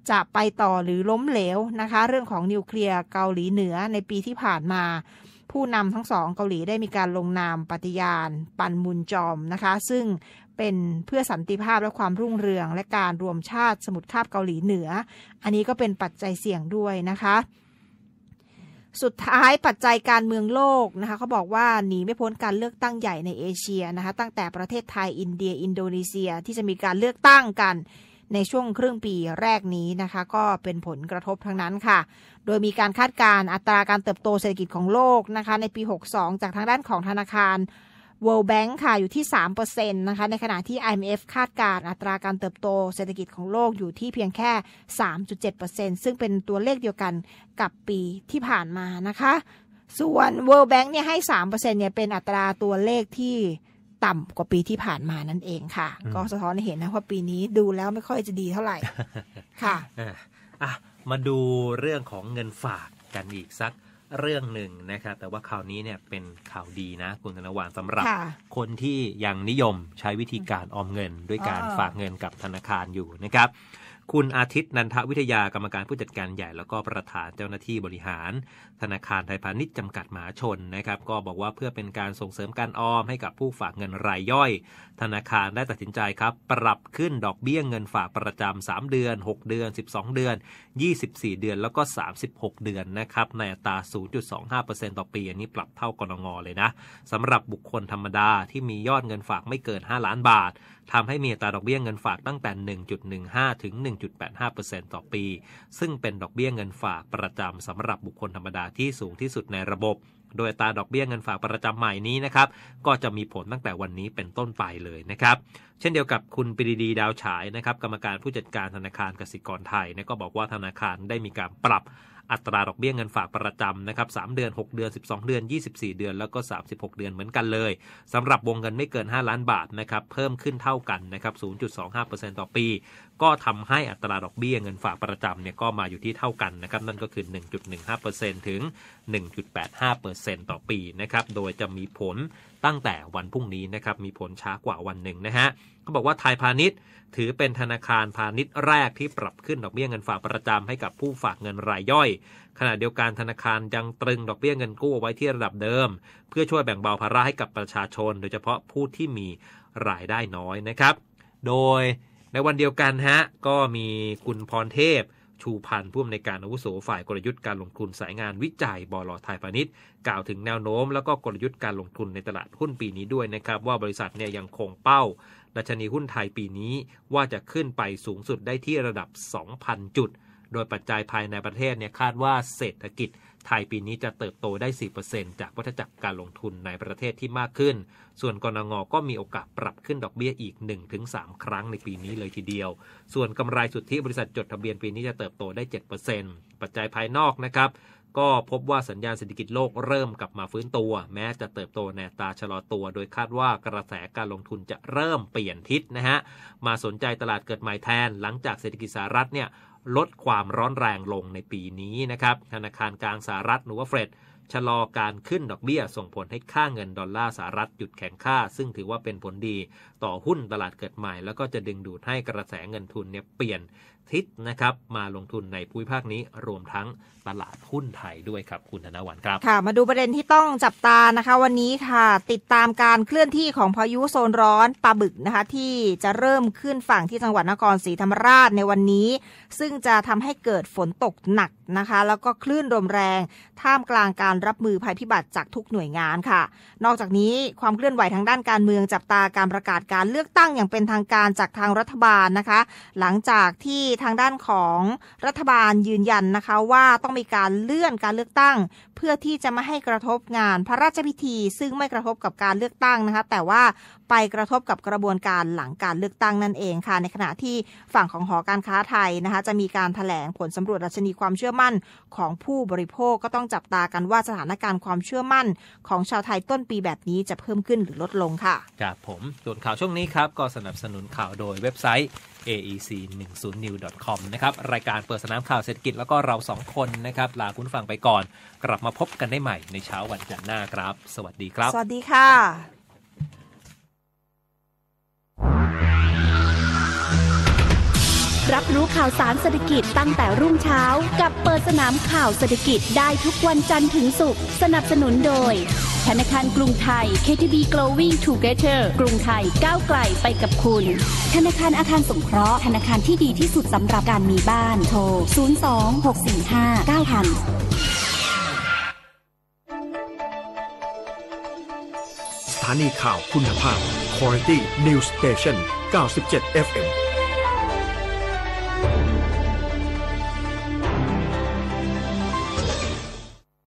จะไปต่อหรือล้มเหลวนะคะ เรื่องของนิวเคลียร์เกาหลีเหนือ ในปีที่ผ่านมา ผู้นำทั้งสองเกาหลีได้มีการลงนามปฏิญาณปันมุนจอมนะคะ ซึ่งเป็นเพื่อสันติภาพและความรุ่งเรือง และการรวมชาติสมุทรคาบเกาหลีเหนือ อันนี้ก็เป็นปัจจัยเสี่ยงด้วยนะคะสุดท้ายปัจจัยการเมืองโลกนะคะเขาบอกว่าหนีไม่พ้นการเลือกตั้งใหญ่ในเอเชียนะคะ ตั้งแต่ประเทศไทยอินเดียอินโดนีเซียที่จะมีการเลือกตั้งกันในช่วงครึ่งปีแรกนี้นะคะก็เป็นผลกระทบทั้งนั้นค่ะ โดยมีการคาดการณ์อัตราการเติบโตเศรษฐกิจของโลกนะคะในปี 62 จากทางด้านของธนาคาร World Bank ค่ะอยู่ที่3%นะคะ ในขณะที่ IMF คาดการอัตราการเติบโตเศรษฐกิจของโลกอยู่ที่เพียงแค่ 3.7%ซึ่งเป็นตัวเลขเดียวกันกับปีที่ผ่านมานะคะ ส่วน World Bank เนี่ยให้3%เนี่ยเป็นอัตราตัวเลขที่ต่ำกว่าปีที่ผ่านมานั่นเองค่ะ ก็สะท้อนให้เห็นนะว่าปีนี้ดูแล้วไม่ค่อยจะดีเท่าไหร่ค่ะอ่ะมาดูเรื่องของเงินฝากกันอีกสักเรื่องหนึ่งนะครับ แต่ว่าข่าวนี้เนี่ยเป็นข่าวดีนะ คุณธนวานสำหรับ คนที่ยังนิยมใช้วิธีการออมเงินด้วยการฝากเงินกับธนาคารอยู่นะครับคุณอาทิตย์นันทวิทยากรรมการผู้จัดการใหญ่แล้วก็ประธานเจ้าหน้าที่บริหาร ธนาคารไทยพาณิชย์จำกัดมหาชนนะครับก็บอกว่าเพื่อเป็นการส่งเสริมการออมให้กับผู้ฝากเงินรายย่อย ธนาคารได้ตัดสินใจครับปรับขึ้นดอกเบี้ยเงินฝากประจำ 3 เดือน 6 เดือน 12 เดือน 24 เดือนแล้วก็ 36 เดือนนะครับในอัตรา0.25%ต่อปีอันนี้ปรับเท่ากนงงเลยนะสำหรับบุคคลธรรมดาที่มียอดเงินฝากไม่เกิน5ล้านบาททำให้มีตรา ดอกเบี้ยเงินฝากตั้งแต่ 1.15 ถึง 1.85%ต่อปี ซึ่งเป็นดอกเบี้ยเงินฝากประจำสำหรับบุคคลธรรมดาที่สูงที่สุดในระบบ โดยตาดอกเบี้ยเงินฝากประจำใหม่นี้นะครับ ก็จะมีผลตั้งแต่วันนี้เป็นต้นไปเลยนะครับ เช่นเดียวกับคุณปรีดีดาวฉายนะครับ กรรมการผู้จัดการธนาคารกสิกรไทยก็บอกว่าธนาคารได้มีการปรับอัตราดอกเบี้ยเงินฝากประจำนะครับสเดือน 6 เดือน 12 เดือน 24 เดือน แล้วก็36 เดือนเหมือนกันเลย สำหรับวงเงินไม่เกิน 5 ล้านบาทนะครับ เพิ่มขึ้นเท่ากันนะครับ0.25%ต่อปีก็ทำให้อัตราดอกเบี้ยเงินฝากประจำเนี่ยก็มาอยู่ที่เท่ากันนะครับนั่นก็คือ1.15%ถึง 1.85%ต่อปีนะครับ โดยจะมีผลตั้งแต่วันพรุ่งนี้นะครับ มีผลช้ากว่าวันหนึ่งนะฮะก็บอกว่าไทยพาณิชย์ ถือเป็นธนาคารพาณิชย์แรกที่ปรับขึ้นดอกเบี้ยเงินฝากประจำให้กับผู้ฝากเงินรายย่อย ขณะเดียวกันธนาคารยังตรึง ดอกเบี้ยเงินกู้ไว้ที่ระดับเดิม เพื่อช่วยแบ่งเบาภาระให้กับประชาชน โดยเฉพาะผู้ที่มีรายได้น้อยนะครับ โดยในวันเดียวกันฮะ ก็มีคุณพรเทพ ชูพันธ์ผู้อำนวยการอาวุโสฝ่ายกลยุทธ์การลงทุนสายงานวิจัยบลไทยพาณิชย์ กล่าวถึงแนวโน้ม แล้วก็กลยุทธ์การลงทุนในตลาดหุ้นปีนี้ด้วยนะครับ ว่าบริษัทเนี่ยยังคงเป้าดัชนีหุ้นไทยปีนี้ว่าจะขึ้นไปสูงสุดได้ที่ระดับ 2,000 จุด โดยปัจจัยภายในประเทศเนี่ยคาดว่าเศรษฐกิจไทยปีนี้จะเติบโตได้ 4%จากวัฏจักรการลงทุนในประเทศที่มากขึ้น ส่วนกรงงก็มีโอกาสปรับขึ้นดอกเบี้ยอีก 1-3 ครั้งในปีนี้เลยทีเดียว ส่วนกำไรสุทธิบริษัทจดทะเบียนปีนี้จะเติบโตได้ 7%ปัจจัยภายนอกนะครับ ก็พบว่าสัญญาณเศรษฐกิจโลกเริ่มกลับมาฟื้นตัว แม้จะเติบโตในตาชะลอตัว โดยคาดว่ากระแสการลงทุนจะเริ่มเปลี่ยนทิศนะฮะ มาสนใจตลาดเกิดใหม่แทน หลังจากเศรษฐกิจสหรัฐเนี่ยลดความร้อนแรงลงในปีนี้นะครับ ธนาคารกลางสหรัฐหรือว่าเฟดชะลอการขึ้นดอกเบี้ยส่งผลให้ค่าเงินดอลลาร์สหรัฐหยุดแข็งค่า ซึ่งถือว่าเป็นผลดีต่อหุ้นตลาดเกิดใหม่แล้วก็จะดึงดูดให้กระแสเงินทุนเนี่ยเปลี่ยนทิศนะครับมาลงทุนในภูมิภาคนี้รวมทั้งตลาดหุ้นไทยด้วยครับคุณธนวันครับ ค่ะ มาดูประเด็นที่ต้องจับตานะคะ วันนี้ค่ะติดตามการเคลื่อนที่ของพายุโซนร้อนปลาบึกนะคะที่จะเริ่มขึ้นฝั่งที่จังหวัดนครศรีธรรมราชในวันนี้ ซึ่งจะทำให้เกิดฝนตกหนักนะคะ แล้วก็คลื่นลมแรง ท่ามกลางการรับมือภัยพิบัติจากทุกหน่วยงานค่ะ นอกจากนี้ความเคลื่อนไหวทางด้านการเมืองจับตาการประกาศการเลือกตั้งอย่างเป็นทางการจากทางรัฐบาลนะคะ หลังจากที่ทางด้านของรัฐบาลยืนยันนะคะว่าต้องมีการเลื่อนการเลือกตั้ง เพื่อที่จะไม่ให้กระทบงานพระราชพิธี ซึ่งไม่กระทบกับการเลือกตั้งนะคะแต่ว่าไปกระทบกับกระบวนการหลังการเลือกตั้งนั่นเองค่ะในขณะที่ฝั่งของหอการค้าไทยนะคะจะมีการถแถลงผลสำรวจดัชนีความเชื่อมั่นของผู้บริโภคก็ต้องจับตากันว่าสถานการณ์ความเชื่อมั่น ของชาวไทยต้นปีแบบนี้จะเพิ่มขึ้นหรือลดลงค่ะครับผมส่วนข่าวช่วงนี้ครับก็สนับสนุนข่าวโดยเว็บไซต์ aec10new.com นะครับ รายการเปิดสนามข่าวเศรษฐกิจแล้วก็เราสองคนนะครับ ลาคุณฟังไปก่อน กลับมาพบกันได้ใหม่ในเช้าวันจันทร์หน้าครับ สวัสดีครับ สวัสดีค่ะรับรู้ข่าวสารเศรษฐกิจตั้งแต่รุ่งเช้า กับเปิดสนามข่าวเศรษฐกิจได้ทุกวันจันทร์ถึงศุกร์สนับสนุนโดย ธนาคารกรุงไทย KTB Growing Together กรุงไทยก้าวไกลไปกับคุณ ธนาคารอาคารสงเคราะห์ ธนาคารที่ดีที่สุดสำหรับการมีบ้านโทร 026459000 สถานีข่าวคุณภาพ Quality News Station 97 FM